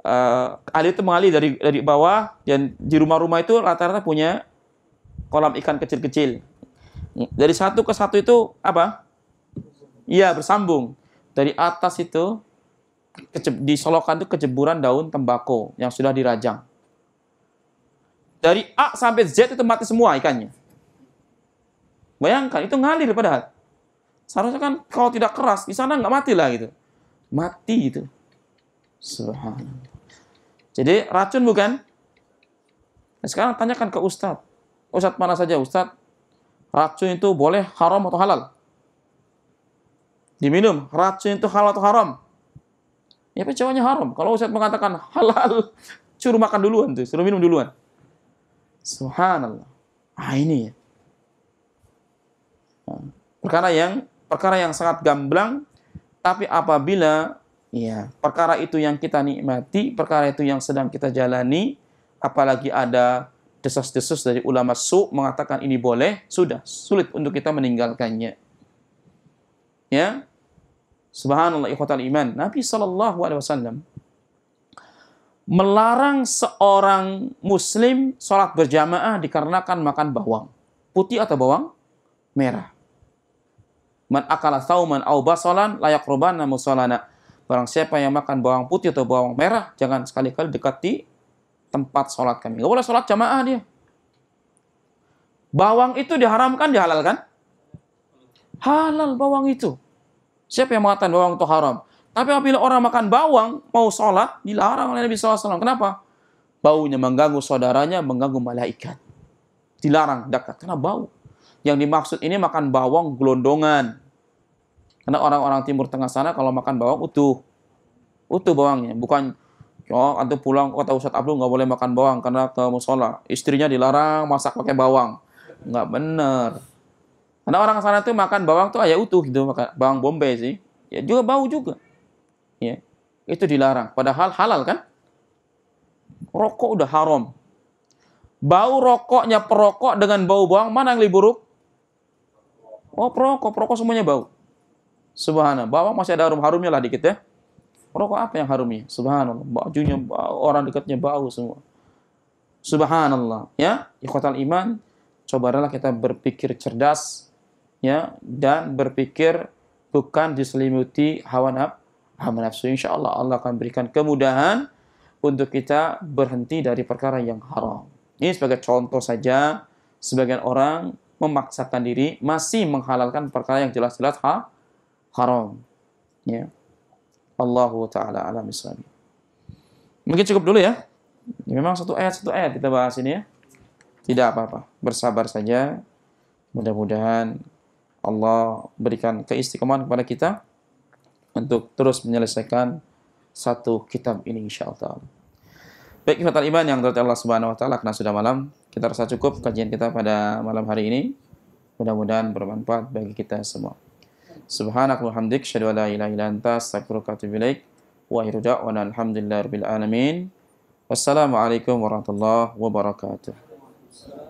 uh, air itu mengalir dari dari bawah, dan di rumah-rumah itu rata-rata punya kolam ikan kecil-kecil. Dari satu ke satu itu apa? Iya, bersambung. Dari atas itu di solokan itu kejeburan daun tembakau yang sudah dirajang. Dari A sampai Z itu mati semua ikannya. Bayangkan, itu ngalir padahal. Seharusnya kan kalau tidak keras, di sana nggak mati lah gitu. Mati itu. Subhanallah. Jadi racun bukan? Nah, sekarang tanyakan ke Ustadz. Ustadz mana saja Ustadz? Racun itu boleh haram atau halal? diminum. Racun itu halal atau haram? Ya apa haram. Kalau Ustaz mengatakan halal, [LAUGHS] suruh makan duluan tuh, suruh minum duluan. Subhanallah. Ah ini ya. Perkara yang perkara yang sangat gamblang tapi apabila ya perkara itu yang kita nikmati, perkara itu yang sedang kita jalani, apalagi ada desas-desus dari ulama su mengatakan ini boleh, sudah sulit untuk kita meninggalkannya. Ya, Subhanallah ikhwatal iman. Nabi sallallahu Alaihi Wasallam melarang seorang muslim sholat berjamaah dikarenakan makan bawang putih atau bawang merah. Man akala sauman aw basalan layak robana musolana. Barang siapa yang makan bawang putih atau bawang merah, jangan sekali-kali dekati tempat sholat kami. Gak boleh sholat jamaah dia. Bawang itu diharamkan, dihalalkan? Halal bawang itu. Siapa yang mengatakan bawang itu haram? Tapi apabila orang makan bawang, mau sholat, dilarang oleh Nabi SAW. Kenapa? Baunya mengganggu saudaranya, mengganggu malaikat. Dilarang dekat, karena bau. Yang dimaksud ini makan bawang gelondongan. Karena orang-orang timur tengah sana kalau makan bawang utuh. Utuh bawangnya. Bukan, oh, antum pulang oh, kota Ustadz Abdul nggak boleh makan bawang karena ke musola. Istrinya dilarang masak pakai bawang. Nggak benar. Karena orang sana tuh makan bawang tuh ayah utuh gitu, makan bawang bombay sih. Ya juga bau juga. Ya. Itu dilarang. Padahal halal kan? Rokok udah haram. Bau rokoknya perokok dengan bau bawang mana yang lebih buruk? Oh, perokok, perokok semuanya bau. Subhanallah. Bawang masih ada harum-harumnya lah dikit ya. Rokok apa yang harumnya? Subhanallah. Bajunya bau, orang dekatnya bau semua. Subhanallah. Ya, ikhwatal iman, cobalah kita berpikir cerdas, ya dan berpikir bukan diselimuti hawa nafsu insya Allah Allah akan berikan kemudahan untuk kita berhenti dari perkara yang haram ini sebagai contoh saja sebagian orang memaksakan diri masih menghalalkan perkara yang jelas-jelas ha haram ya Allah taala alam islami mungkin cukup dulu ya memang satu ayat satu ayat kita bahas ini ya tidak apa-apa bersabar saja mudah-mudahan Allah berikan keistiqomahan kepada kita untuk terus menyelesaikan satu kitab ini insya Allah. Baik ibadah iman yang terhadap Allah Subhanahu Wa Taala karena sudah malam kita rasa cukup kajian kita pada malam hari ini mudah-mudahan bermanfaat bagi kita semua. Subhanak wa hamdik syadu la ilaha illa anta astaghfiruka wa atubu ilaik alamin. Wassalamualaikum warahmatullahi wabarakatuh.